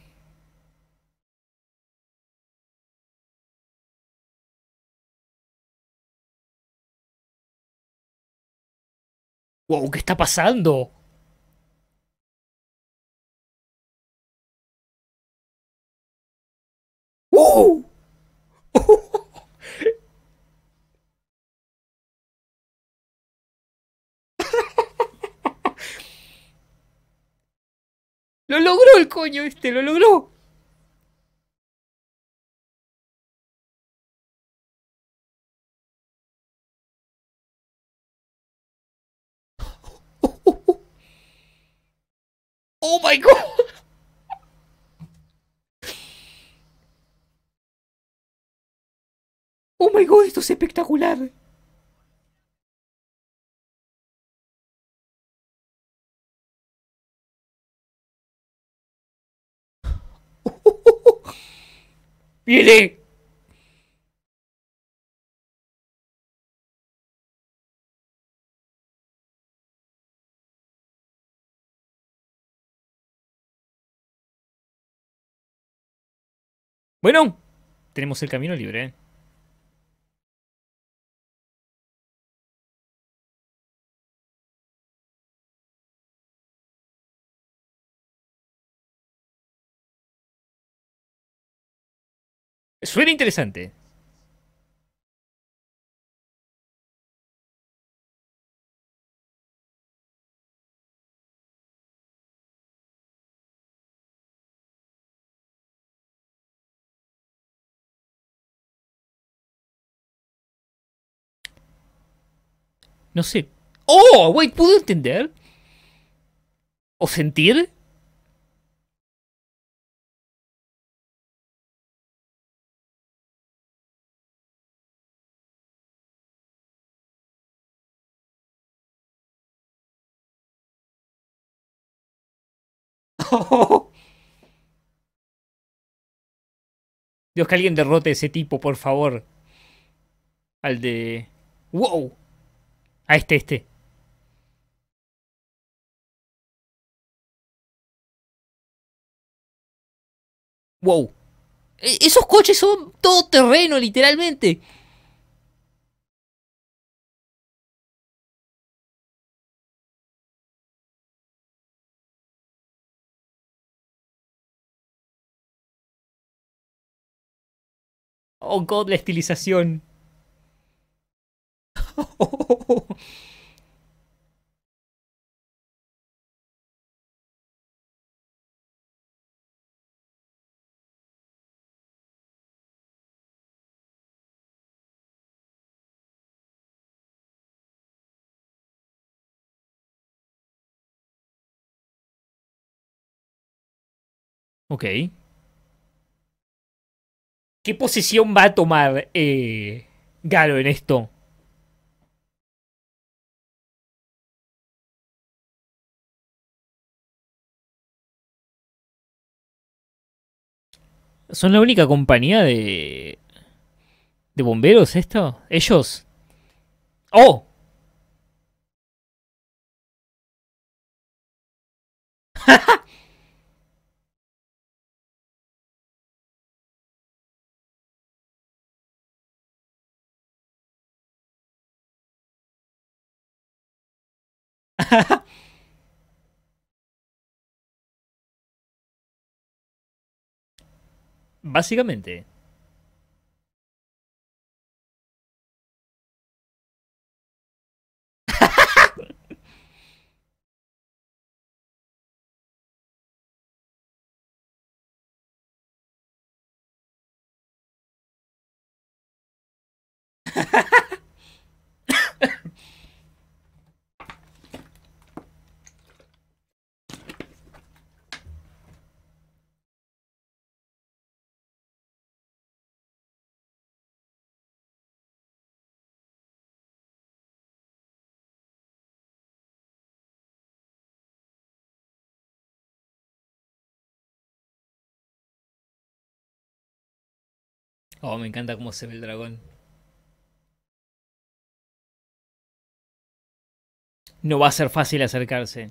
Wow, ¿qué está pasando? el coño este, lo logró. Oh, oh my god. Oh my god, esto es espectacular. Bueno, tenemos el camino libre. ¿eh? Suena interesante. No sé. ¡Oh! Wait, ¿pudo entender? ¿O sentir? Dios, que alguien derrote a ese tipo, por favor. Al de... ¡Wow! A este, este. ¡Wow! E-, esos coches son todo terreno, literalmente. Oh god, la estilización. Okay. ¿Qué posición va a tomar eh, Galo en esto? ¿Son la única compañía de. de bomberos esto? ¿Ellos? ¡Oh! Básicamente. Oh, me encanta cómo se ve el dragón. No va a ser fácil acercarse.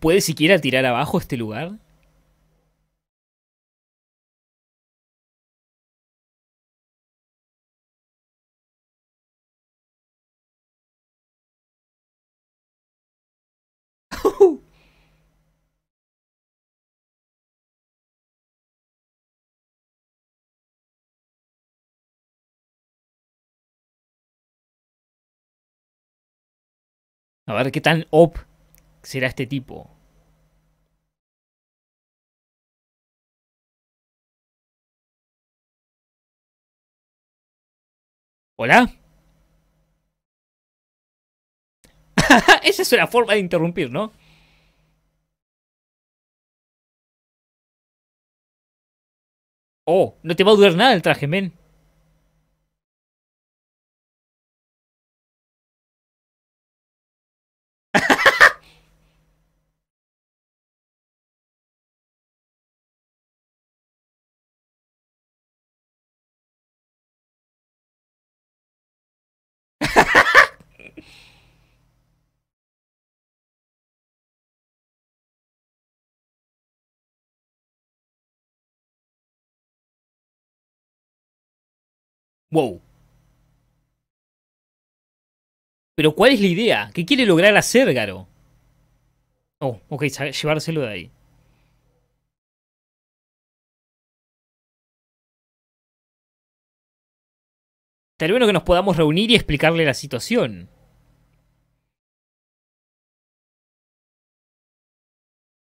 ¿Puede siquiera tirar abajo este lugar? A ver qué tan op será este tipo. ¿Hola? Esa es una forma de interrumpir, ¿no? Oh, no te va a durar nada el traje, men. Wow. Pero ¿cuál es la idea? ¿Qué quiere lograr hacer Garo? Oh, ok, llevárselo de ahí. Tal vez que nos podamos reunir y explicarle la situación.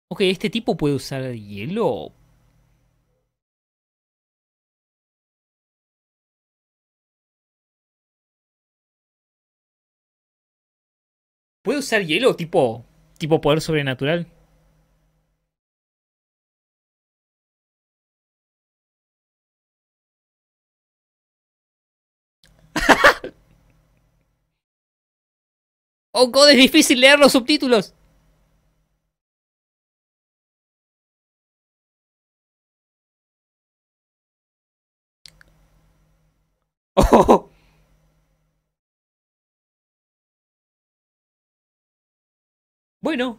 Ok, este tipo puede usar hielo. ¿Puede usar hielo tipo, tipo poder sobrenatural? oh god, es difícil leer los subtítulos. Oh. bueno.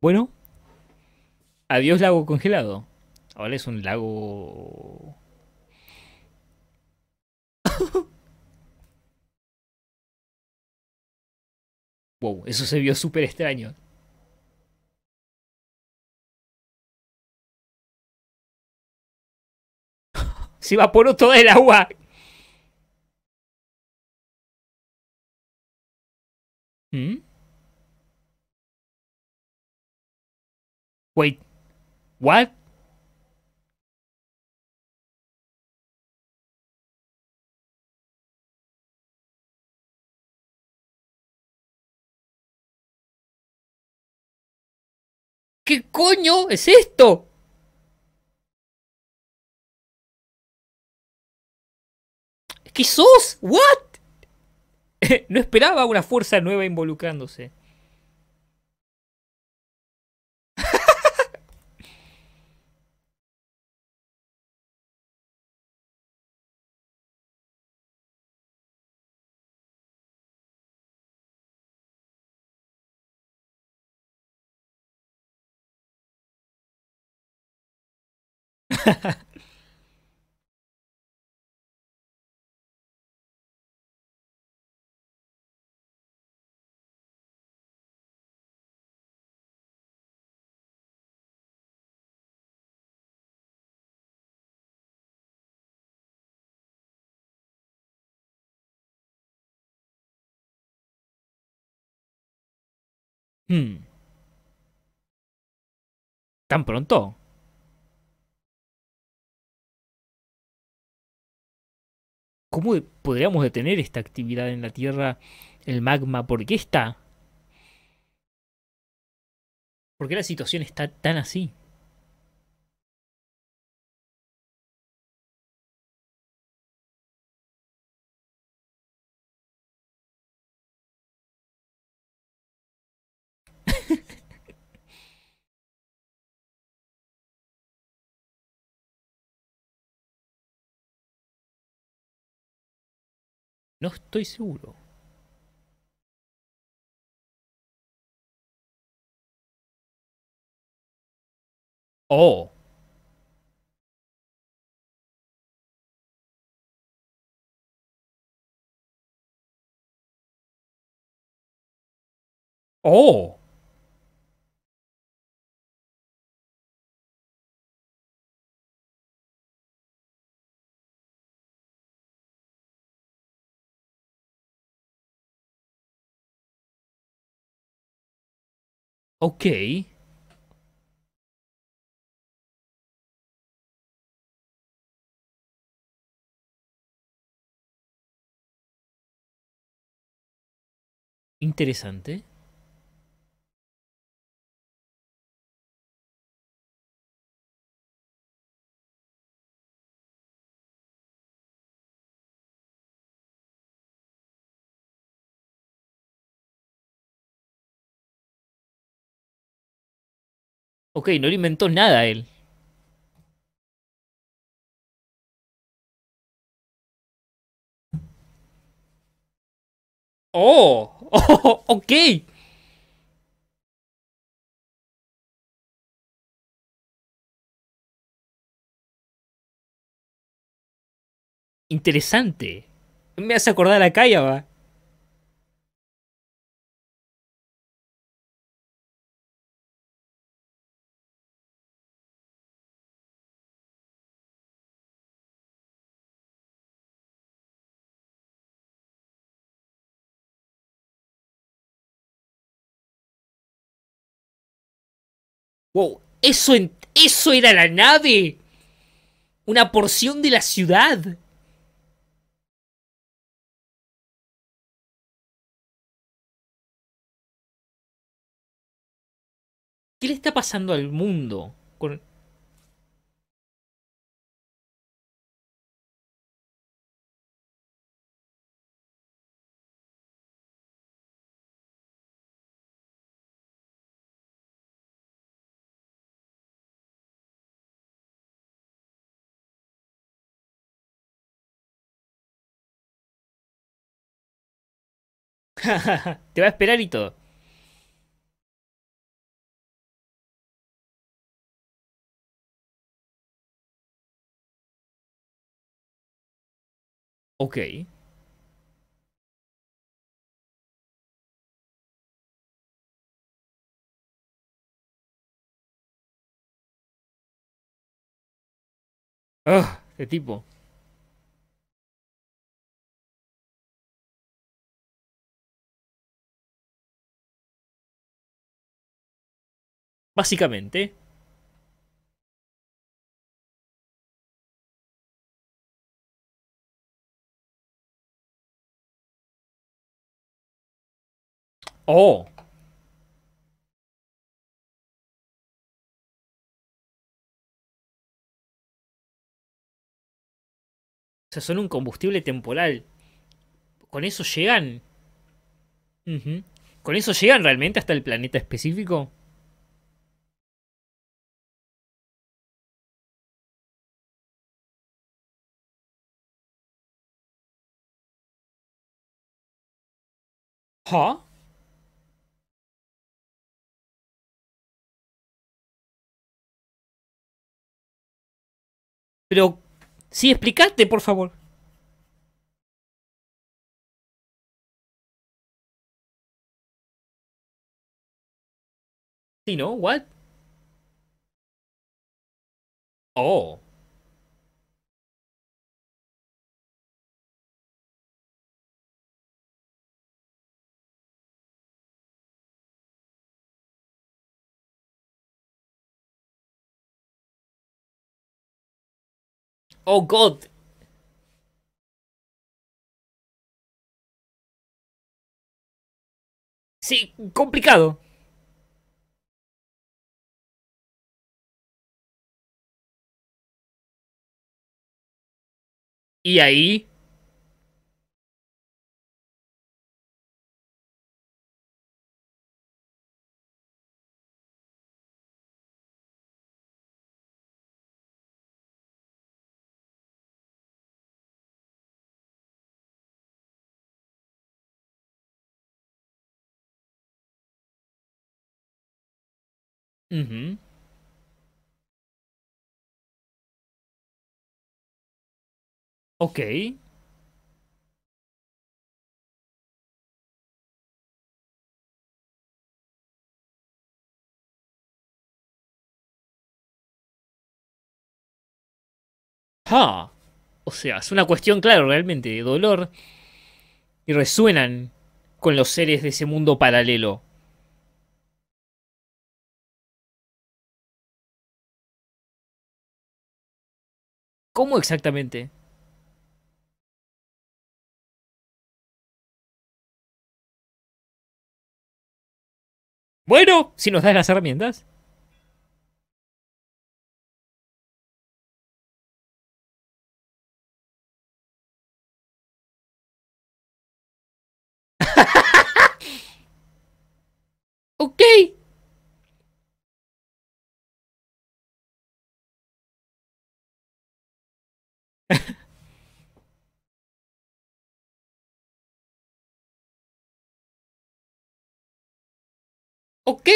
Bueno. Adiós lago congelado. Ahora es un lago... wow, eso se vio súper extraño. se por toda el agua. ¿Mm? Wait, what? ¿Qué coño es esto? ¿Qué sos? ¿What? no esperaba una fuerza nueva involucrándose. Hmm. ¿Tan pronto? ¿Cómo podríamos detener esta actividad en la Tierra, el magma? ¿Por qué está? ¿Por qué la situación está tan así? No estoy seguro. Oh. Oh. Ok. Interesante. Ok, no le inventó nada él. Oh, oh, ok. Interesante. Me hace acordar a va. Wow, ¿eso, ¿eso era la nave? Una porción de la ciudad. ¿Qué le está pasando al mundo? Con... Te va a esperar y todo. Okay. Ah, este tipo. Básicamente. Oh. O sea, son un combustible temporal. Con eso llegan. Con eso llegan realmente hasta el planeta específico. Pero, sí, explícate, por favor. Sí, ¿no? What? Oh. Oh God. Sí, complicado. Y ahí Okay. Ok. o sea, es una cuestión, claro, realmente de dolor y resuenan con los seres de ese mundo paralelo. ¿Cómo exactamente? Bueno, si nos das las herramientas. Ok.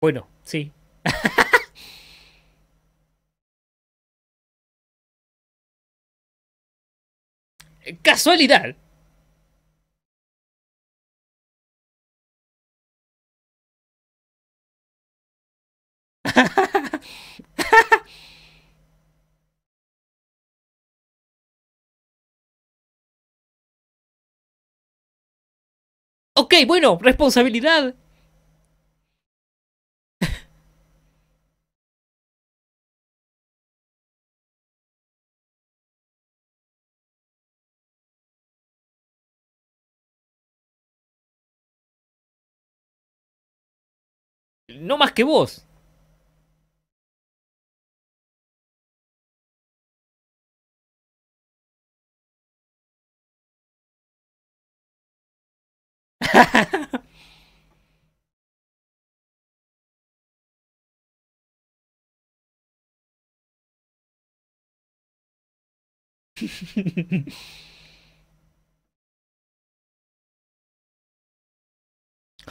Bueno, sí. Casualidad. Ok, bueno, responsabilidad. no más que vos.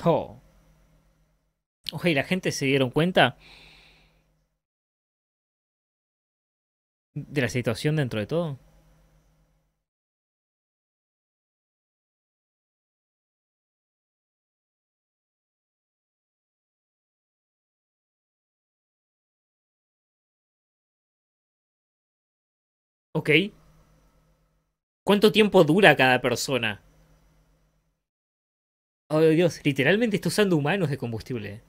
oh. ¿la gente se dieron cuenta? de la situación dentro de todo. Okay. ¿Cuánto tiempo dura cada persona? Oh Dios, literalmente está usando humanos de combustible.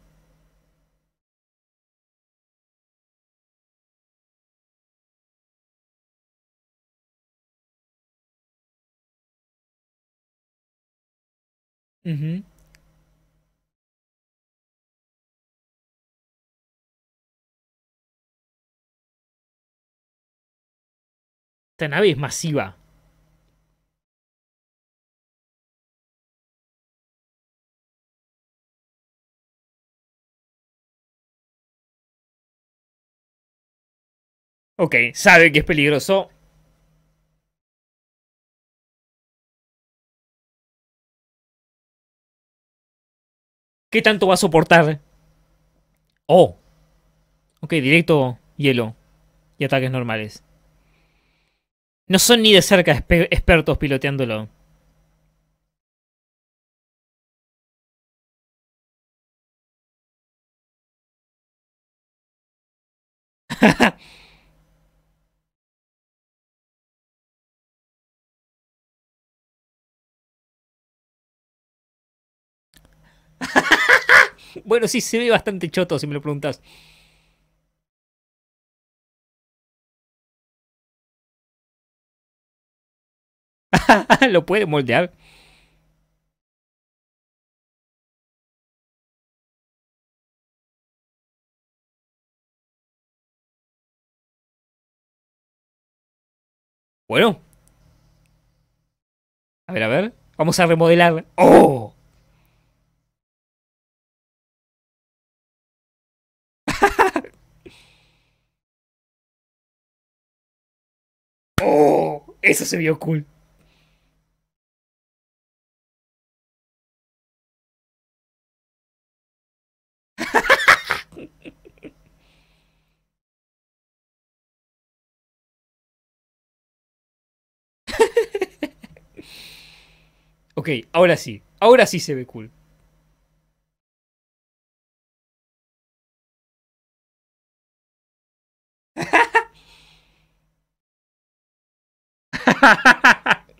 Esta nave es masiva. Ok, sabe que es peligroso. ¿Qué tanto va a soportar? Oh. Ok, directo hielo y ataques normales. No son ni de cerca expertos piloteándolo. bueno, sí, se ve bastante choto si me lo preguntas. lo puede moldear. Bueno. A ver, a ver. Vamos a remodelar. ¡Oh! ¡Oh! Eso se vio cool. ok, ahora sí. Ahora sí se ve cool.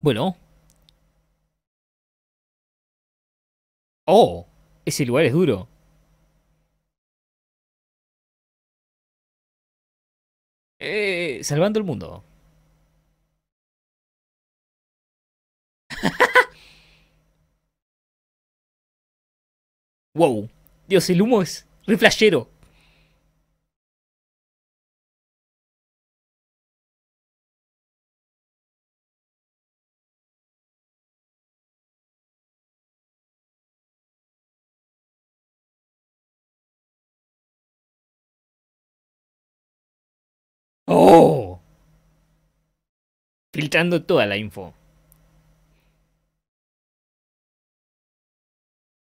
bueno. Oh, ese lugar es duro. Eh, salvando el mundo. wow, Dios, el humo es reflashero. ¡Oh! Filtrando toda la info.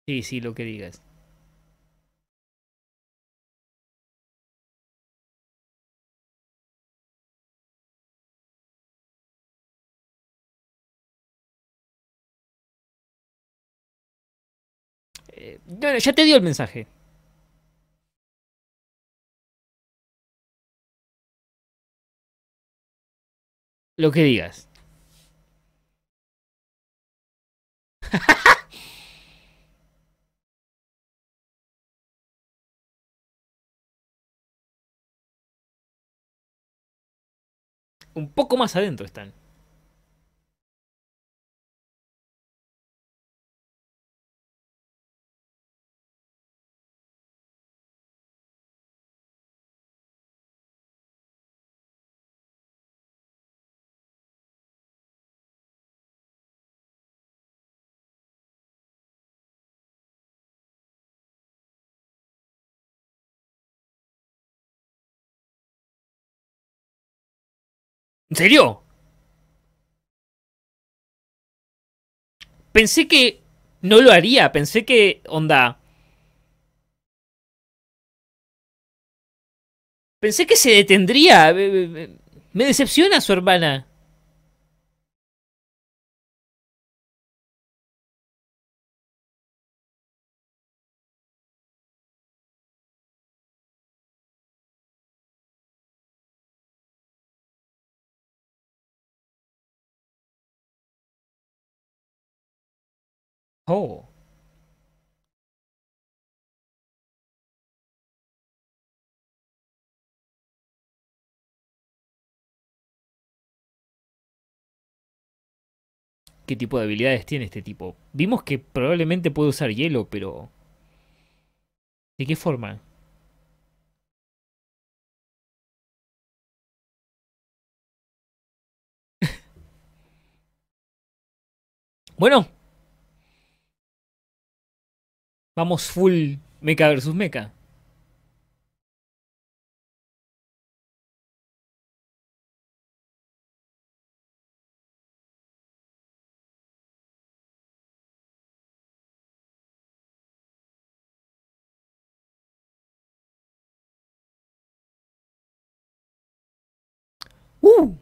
Sí, sí, lo que digas. Eh, bueno, ya te dio el mensaje. Lo que digas. un poco más adentro están. ¿En serio? Pensé que no lo haría, pensé que, onda... Pensé que se detendría. Me decepciona su hermana. qué tipo de habilidades tiene este tipo. Vimos que probablemente puede usar hielo, pero... ¿De qué forma? bueno, Vamos full mecha versus mecha. ¡Uh!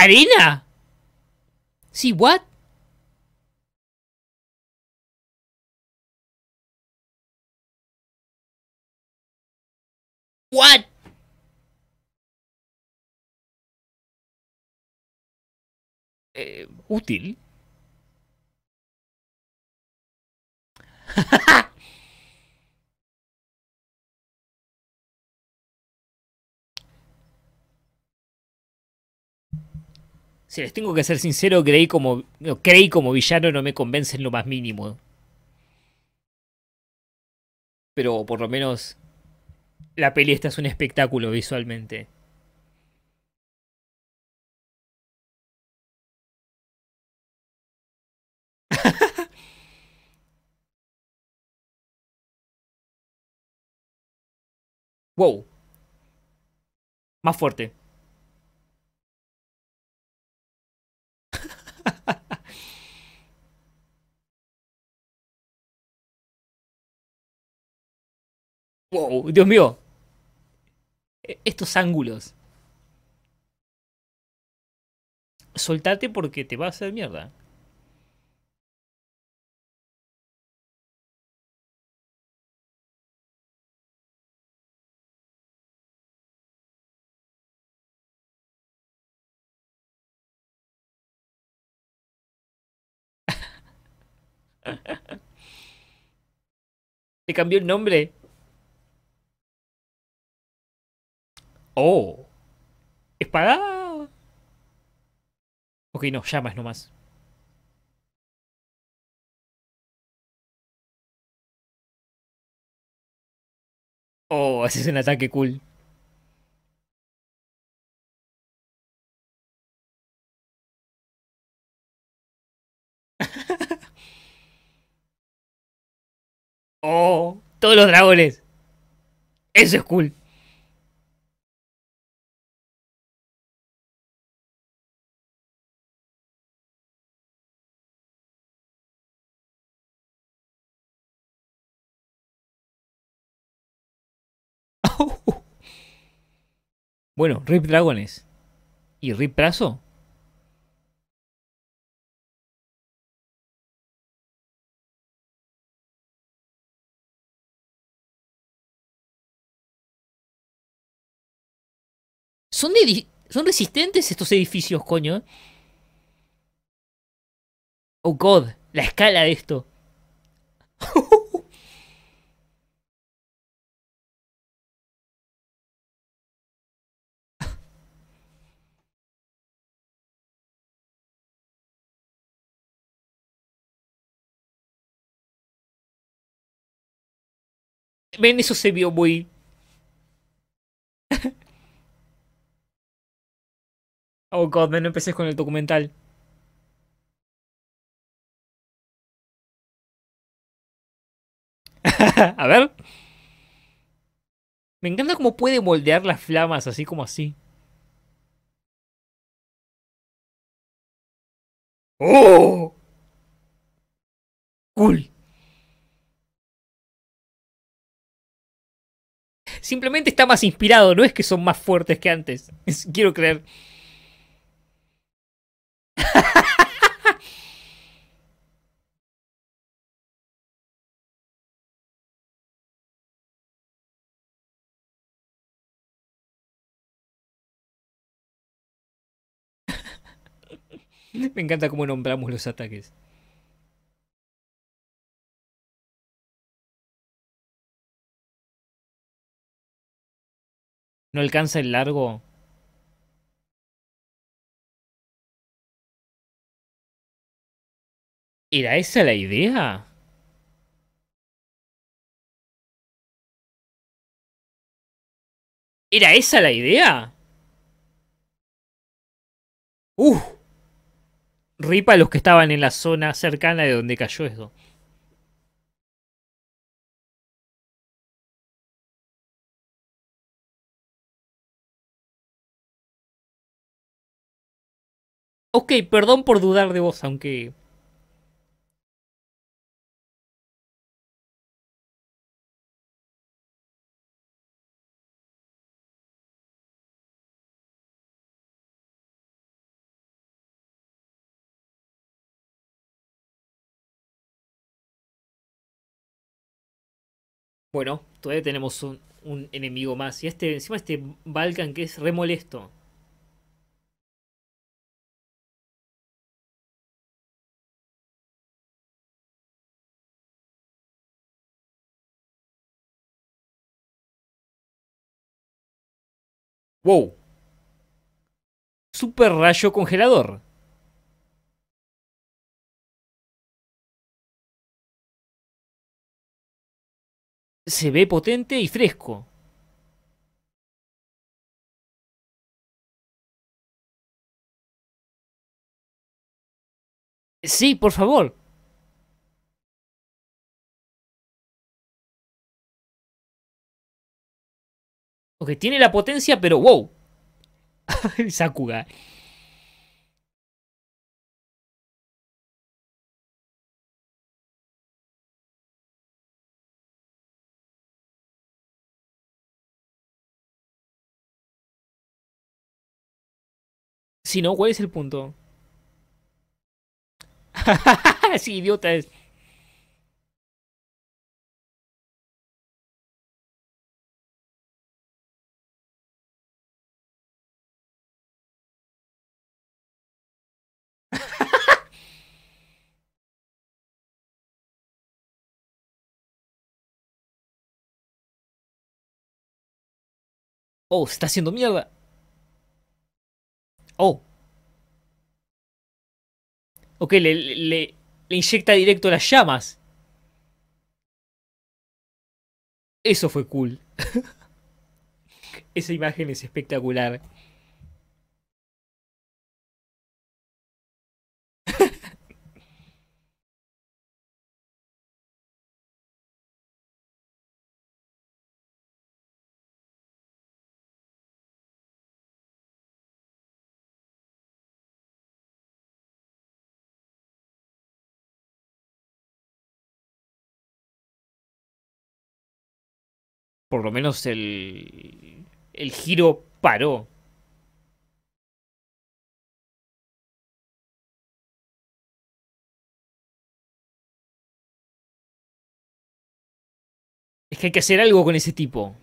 ¿Harina? See what? What? Eh, útil. Si les tengo que ser sincero, creí como, creí como villano no me convence en lo más mínimo. Pero por lo menos la peli esta es un espectáculo visualmente. wow. Más fuerte. wow, Dios mío. E-, estos ángulos. Soltate porque te va a hacer mierda. Le cambió el nombre. Oh. ¿Espada? Ok, no, llamas nomás. Oh, haces un ataque cool. Oh, todos los dragones. Eso es cool. Bueno, Rip Dragones. ¿Y Rip Brazo? Son, son resistentes estos edificios, coño. Oh, God, la escala de esto. Ven, eso se vio muy Oh, God, no empecé con el documental. A ver. Me encanta cómo puede moldear las flamas así como así. ¡Oh! Cool. Simplemente está más inspirado, no es que son más fuertes que antes. quiero creer. Me encanta cómo nombramos los ataques. No alcanza el largo. ¿Era esa la idea? ¿Era esa la idea? ¡Uf! Ripa los que estaban en la zona cercana de donde cayó eso. Ok, perdón por dudar de vos, aunque bueno, todavía tenemos un, enemigo más. Y este, encima este Balkan que es re molesto. Wow. Super rayo congelador. se ve potente y fresco. Sí, por favor. Ok, tiene la potencia, pero wow. Sakuga. Si no, ¿cuál es el punto? sí, idiota es. Oh, se está haciendo mierda. Oh. Ok, le, le, le inyecta directo las llamas. Eso fue cool. Esa imagen es espectacular. por lo menos el, el giro paró. Es que hay que hacer algo con ese tipo.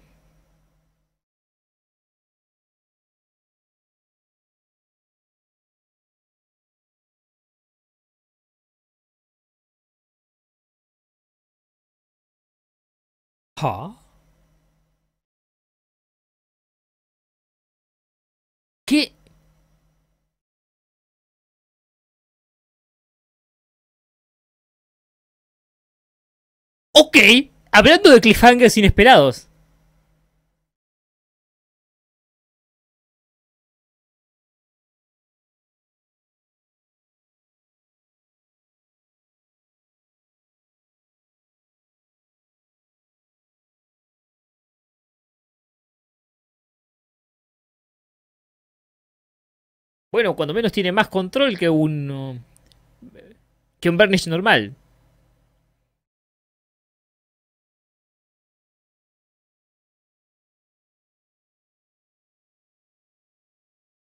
¿Qué? Ok, hablando de cliffhangers inesperados. Bueno, cuando menos tiene más control que un. que un Burnish normal.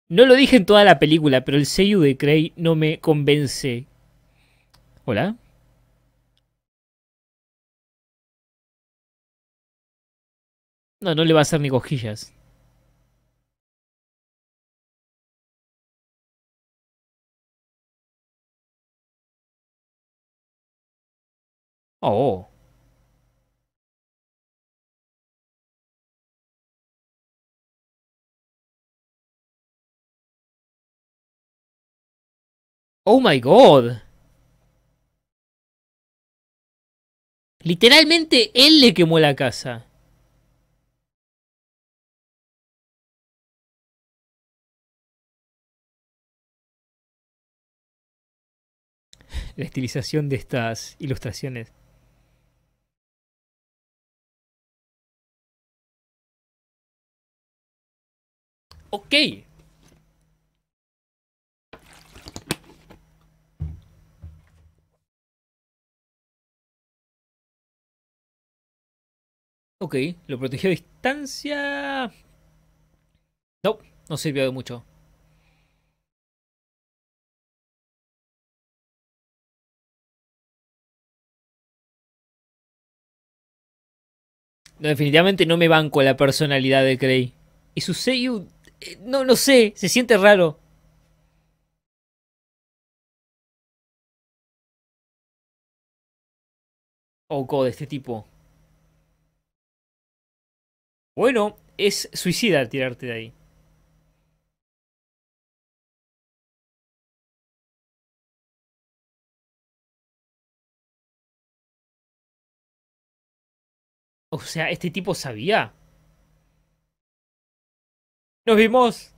No lo dije en toda la película, pero el sello de Cray no me convence. Hola. No, no le va a hacer ni cojillas. Oh. Oh my god. Literalmente él le quemó la casa. La estilización de estas ilustraciones. Ok. Ok, lo protegió a distancia. No, no sirvió de mucho. definitivamente no me banco la personalidad de Cray. Y su sello eh, no, no sé, se siente raro. Oco oh, de este tipo. Bueno, es suicida tirarte de ahí. O sea, este tipo sabía. Nos vimos.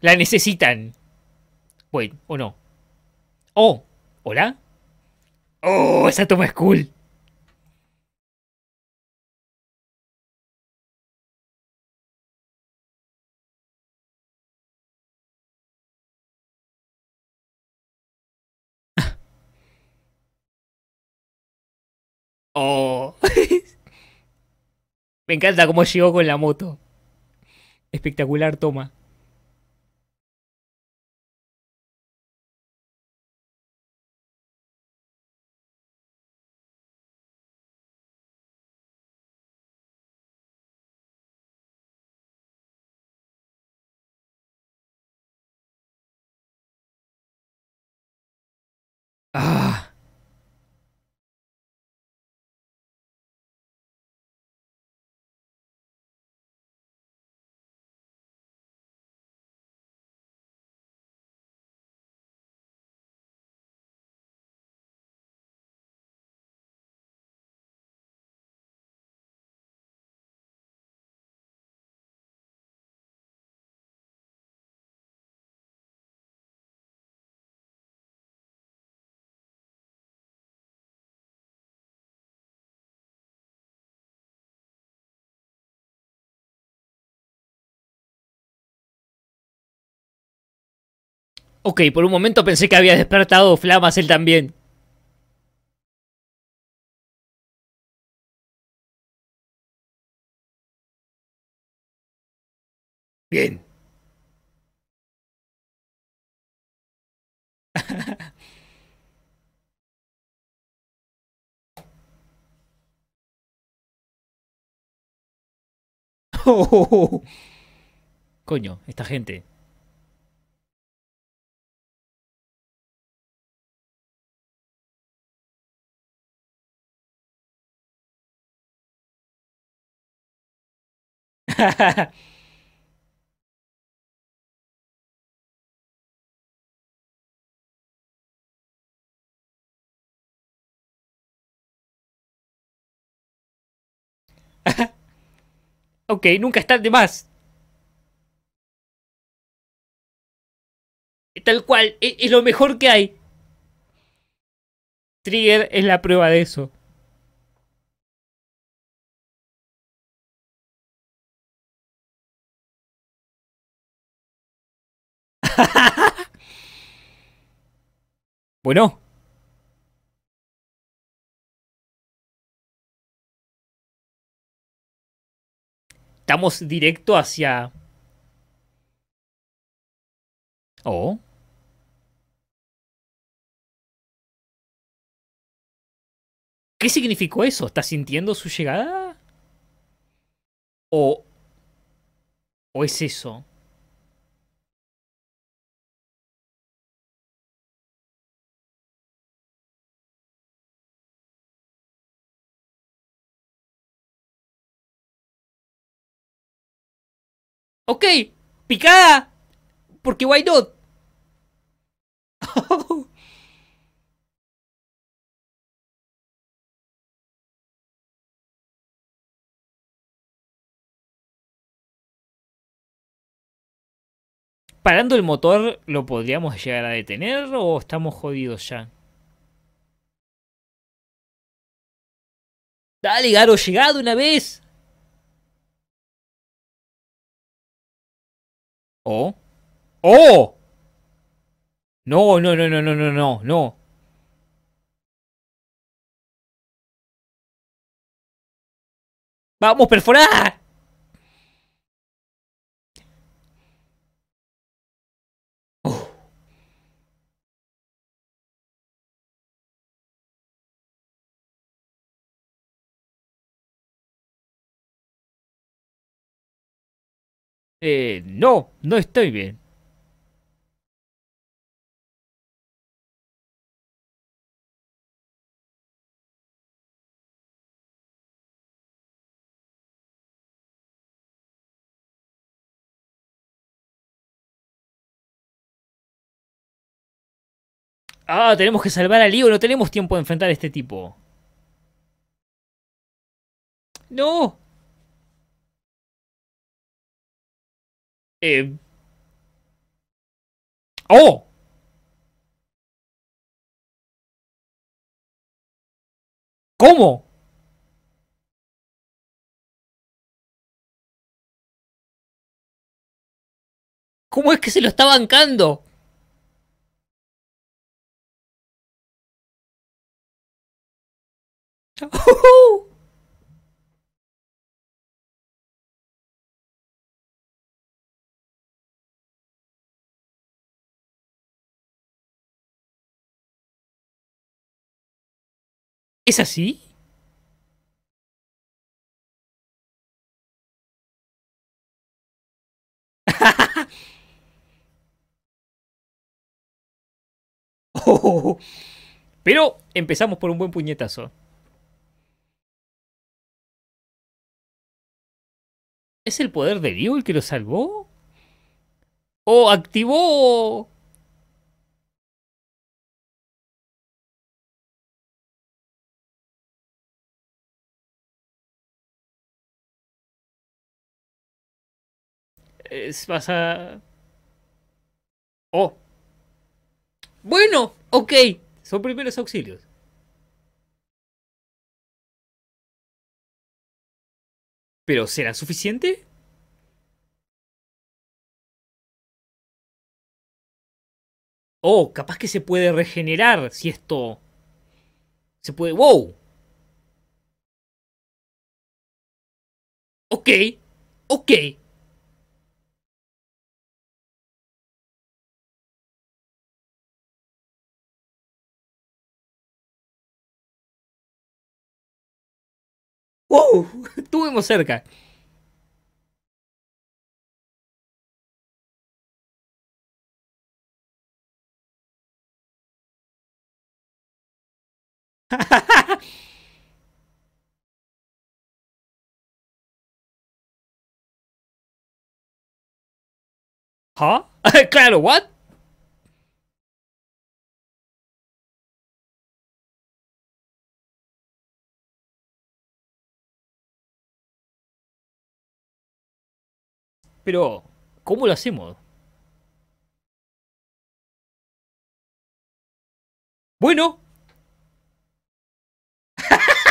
La necesitan. Bueno, o no. Oh, hola. Oh, esa toma es cool. Oh. Me encanta cómo llegó con la moto espectacular toma. Ok, por un momento pensé que había despertado flamas él también. Bien. oh. Coño, esta gente. ok, nunca está de más. Tal cual, e-, es lo mejor que hay. Trigger es la prueba de eso. Bueno. Estamos directo hacia... Oh. ¿Qué significó eso? ¿Está sintiendo su llegada? ¿O, ¿O es eso? Ok, picada. Porque why not? Parando el motor, ¿lo podríamos llegar a detener o estamos jodidos ya? Dale, Garo, llegado una vez. Oh. ¡Oh! No, no, no, no, no, no, no, no. ¡Vamos, perforar! Eh, no, no estoy bien. Ah, tenemos que salvar al lío, no tenemos tiempo de enfrentar a este tipo. No, Eh... ¡Oh! ¿Cómo? ¿Cómo es que se lo está bancando? ¡Oh! ¿Es así? pero empezamos por un buen puñetazo. ¿Es el poder de Dios el que lo salvó? ¿O activó es, vas Oh. Bueno, ok. Son primeros auxilios. ¿Pero será suficiente? Oh, capaz que se puede regenerar si esto... Se puede... ¡Wow! Ok, ok. ¡Wow! Estuvimos cerca. ¿Huh? claro, ¿what? Pero, ¿cómo lo hacemos? Bueno.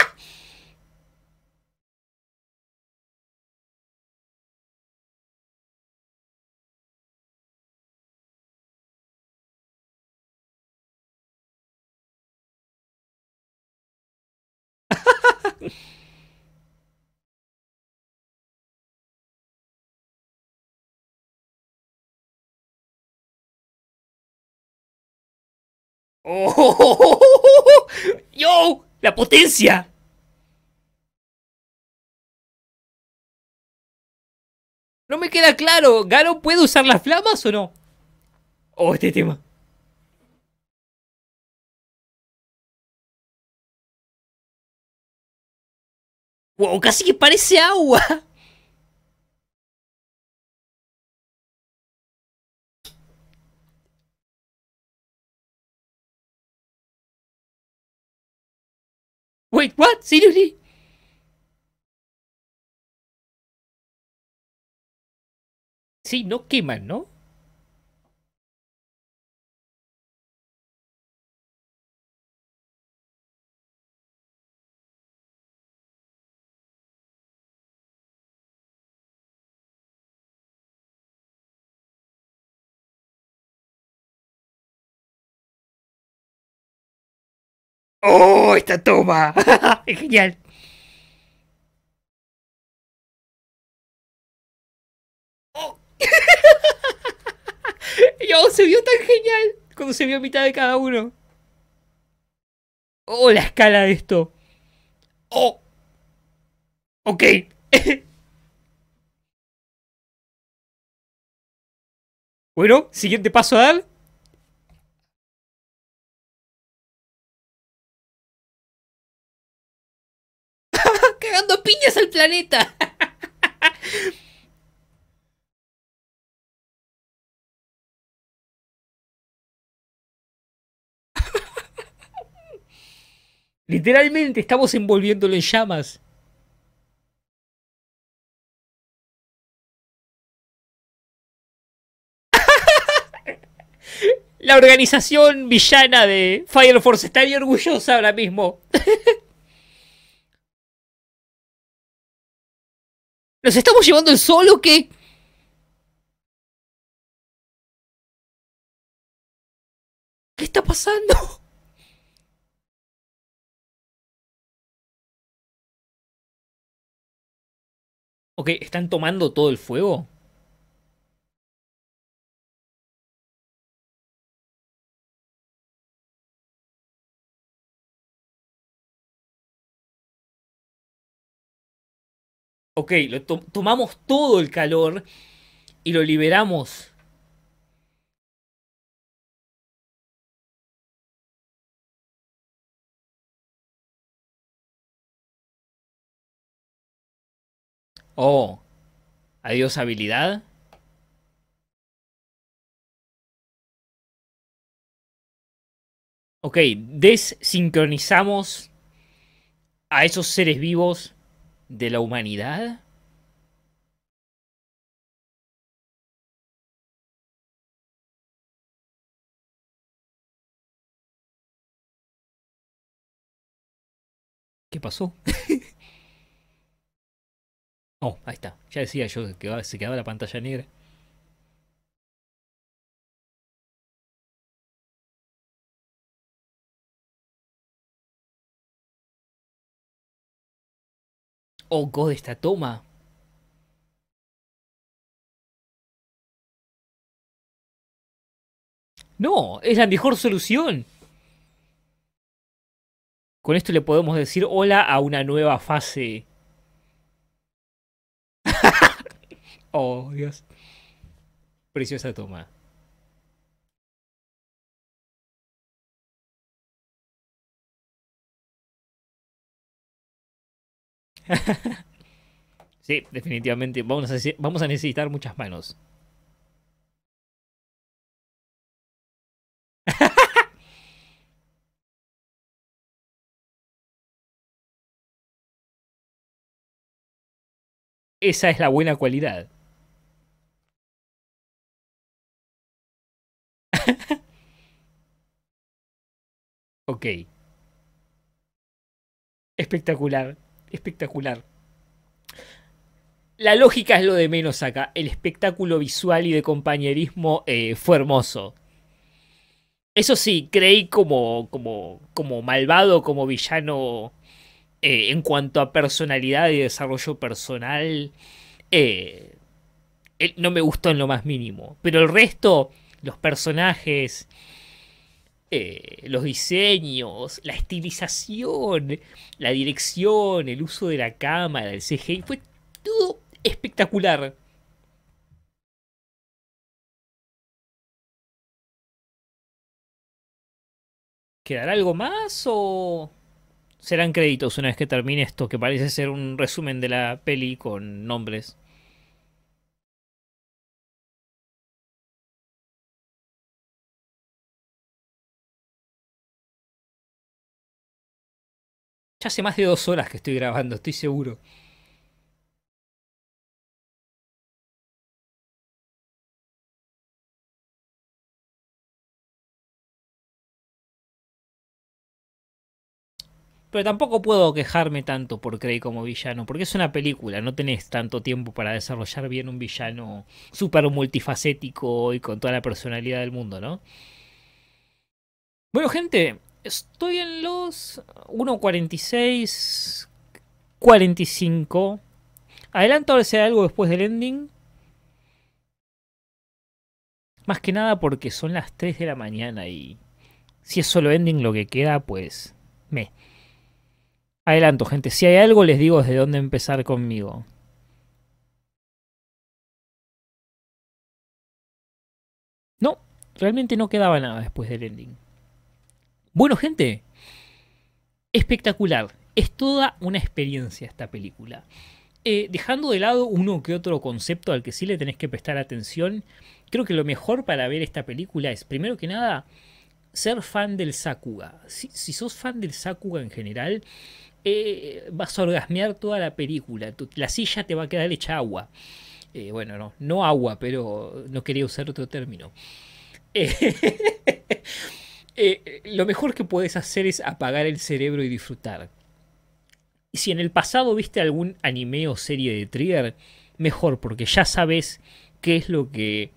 ¡Oh! ¡Yo! ¡La potencia! No me queda claro, ¿Garo puede usar las flamas o no? Oh, este tema. Wow, casi que parece agua. Wait, what? Seriously? Sí, no queman, ¿no? ¡Oh, esta toma! ¡Es genial! Oh. Yo, se vio tan genial cuando se vio a mitad de cada uno. ¡Oh, la escala de esto! ¡Oh! Ok. bueno, siguiente paso a dar. piñas al planeta. Literalmente estamos envolviéndolo en llamas. La organización villana de Fire Force estaría orgullosa ahora mismo. ¿Nos estamos llevando el sol o qué? ¿Qué está pasando? Ok, ¿están tomando todo el fuego? ok, lo tomamos todo el calor y lo liberamos. Oh, adiós habilidad. Ok, desincronizamos a esos seres vivos de la humanidad? ¿Qué pasó? oh, ahí está. Ya decía yo que se quedaba la pantalla negra. Oh god, esta toma. No, es la mejor solución. Con esto le podemos decir hola a una nueva fase. oh, Dios. Preciosa toma. sí, definitivamente vamos a, necesitar muchas manos. Esa es la buena cualidad. ok. Espectacular espectacular. La lógica es lo de menos acá. El espectáculo visual y de compañerismo eh, fue hermoso. Eso sí, creí como, como, malvado, como villano eh, en cuanto a personalidad y desarrollo personal. Eh, no me gustó en lo más mínimo. Pero el resto, los personajes, eh, los diseños, la estilización, la dirección, el uso de la cámara, el CGI, fue todo espectacular. ¿Quedará algo más o serán créditos una vez que termine esto que parece ser un resumen de la peli con nombres? hace más de dos horas que estoy grabando, estoy seguro. Pero tampoco puedo quejarme tanto por Cray como villano, porque es una película, no tenés tanto tiempo para desarrollar bien un villano súper multifacético y con toda la personalidad del mundo, ¿no? Bueno, gente, Estoy en los 1.46, 45. Adelanto a ver si hay algo después del ending. Más que nada porque son las 3 de la mañana y si es solo ending lo que queda, pues me. Adelanto, gente. Si hay algo, les digo desde dónde empezar conmigo. No, realmente no quedaba nada después del ending. Bueno, gente, espectacular. Es toda una experiencia esta película. Eh, dejando de lado uno que otro concepto al que sí le tenés que prestar atención, creo que lo mejor para ver esta película es, primero que nada, ser fan del Sakuga. Si, sos fan del Sakuga en general, eh, vas a orgasmear toda la película. la silla te va a quedar hecha agua. Eh, bueno, no, no agua, pero no quería usar otro término. Eh, eh, lo mejor que puedes hacer es apagar el cerebro y disfrutar. Y si en el pasado viste algún anime o serie de Trigger, mejor, porque ya sabes qué es lo que.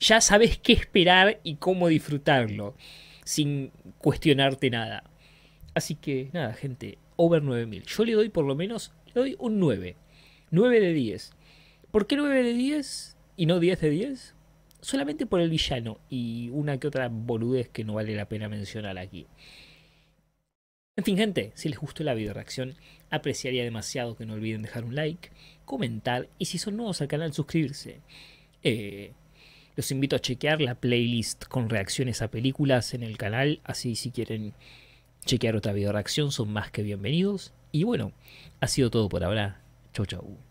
Ya sabes qué esperar y cómo disfrutarlo, sin cuestionarte nada. Así que nada, gente, over 9000. Yo le doy por lo menos, le doy un 9. 9 de 10. ¿Por qué 9 de 10 y no 10 de 10? solamente por el villano y una que otra boludez que no vale la pena mencionar aquí. En fin, gente, si les gustó la video reacción, apreciaría demasiado que no olviden dejar un like, comentar y si son nuevos al canal, suscribirse. Eh, los invito a chequear la playlist con reacciones a películas en el canal, así si quieren chequear otra video reacción son más que bienvenidos. Y bueno, ha sido todo por ahora. Chau chau.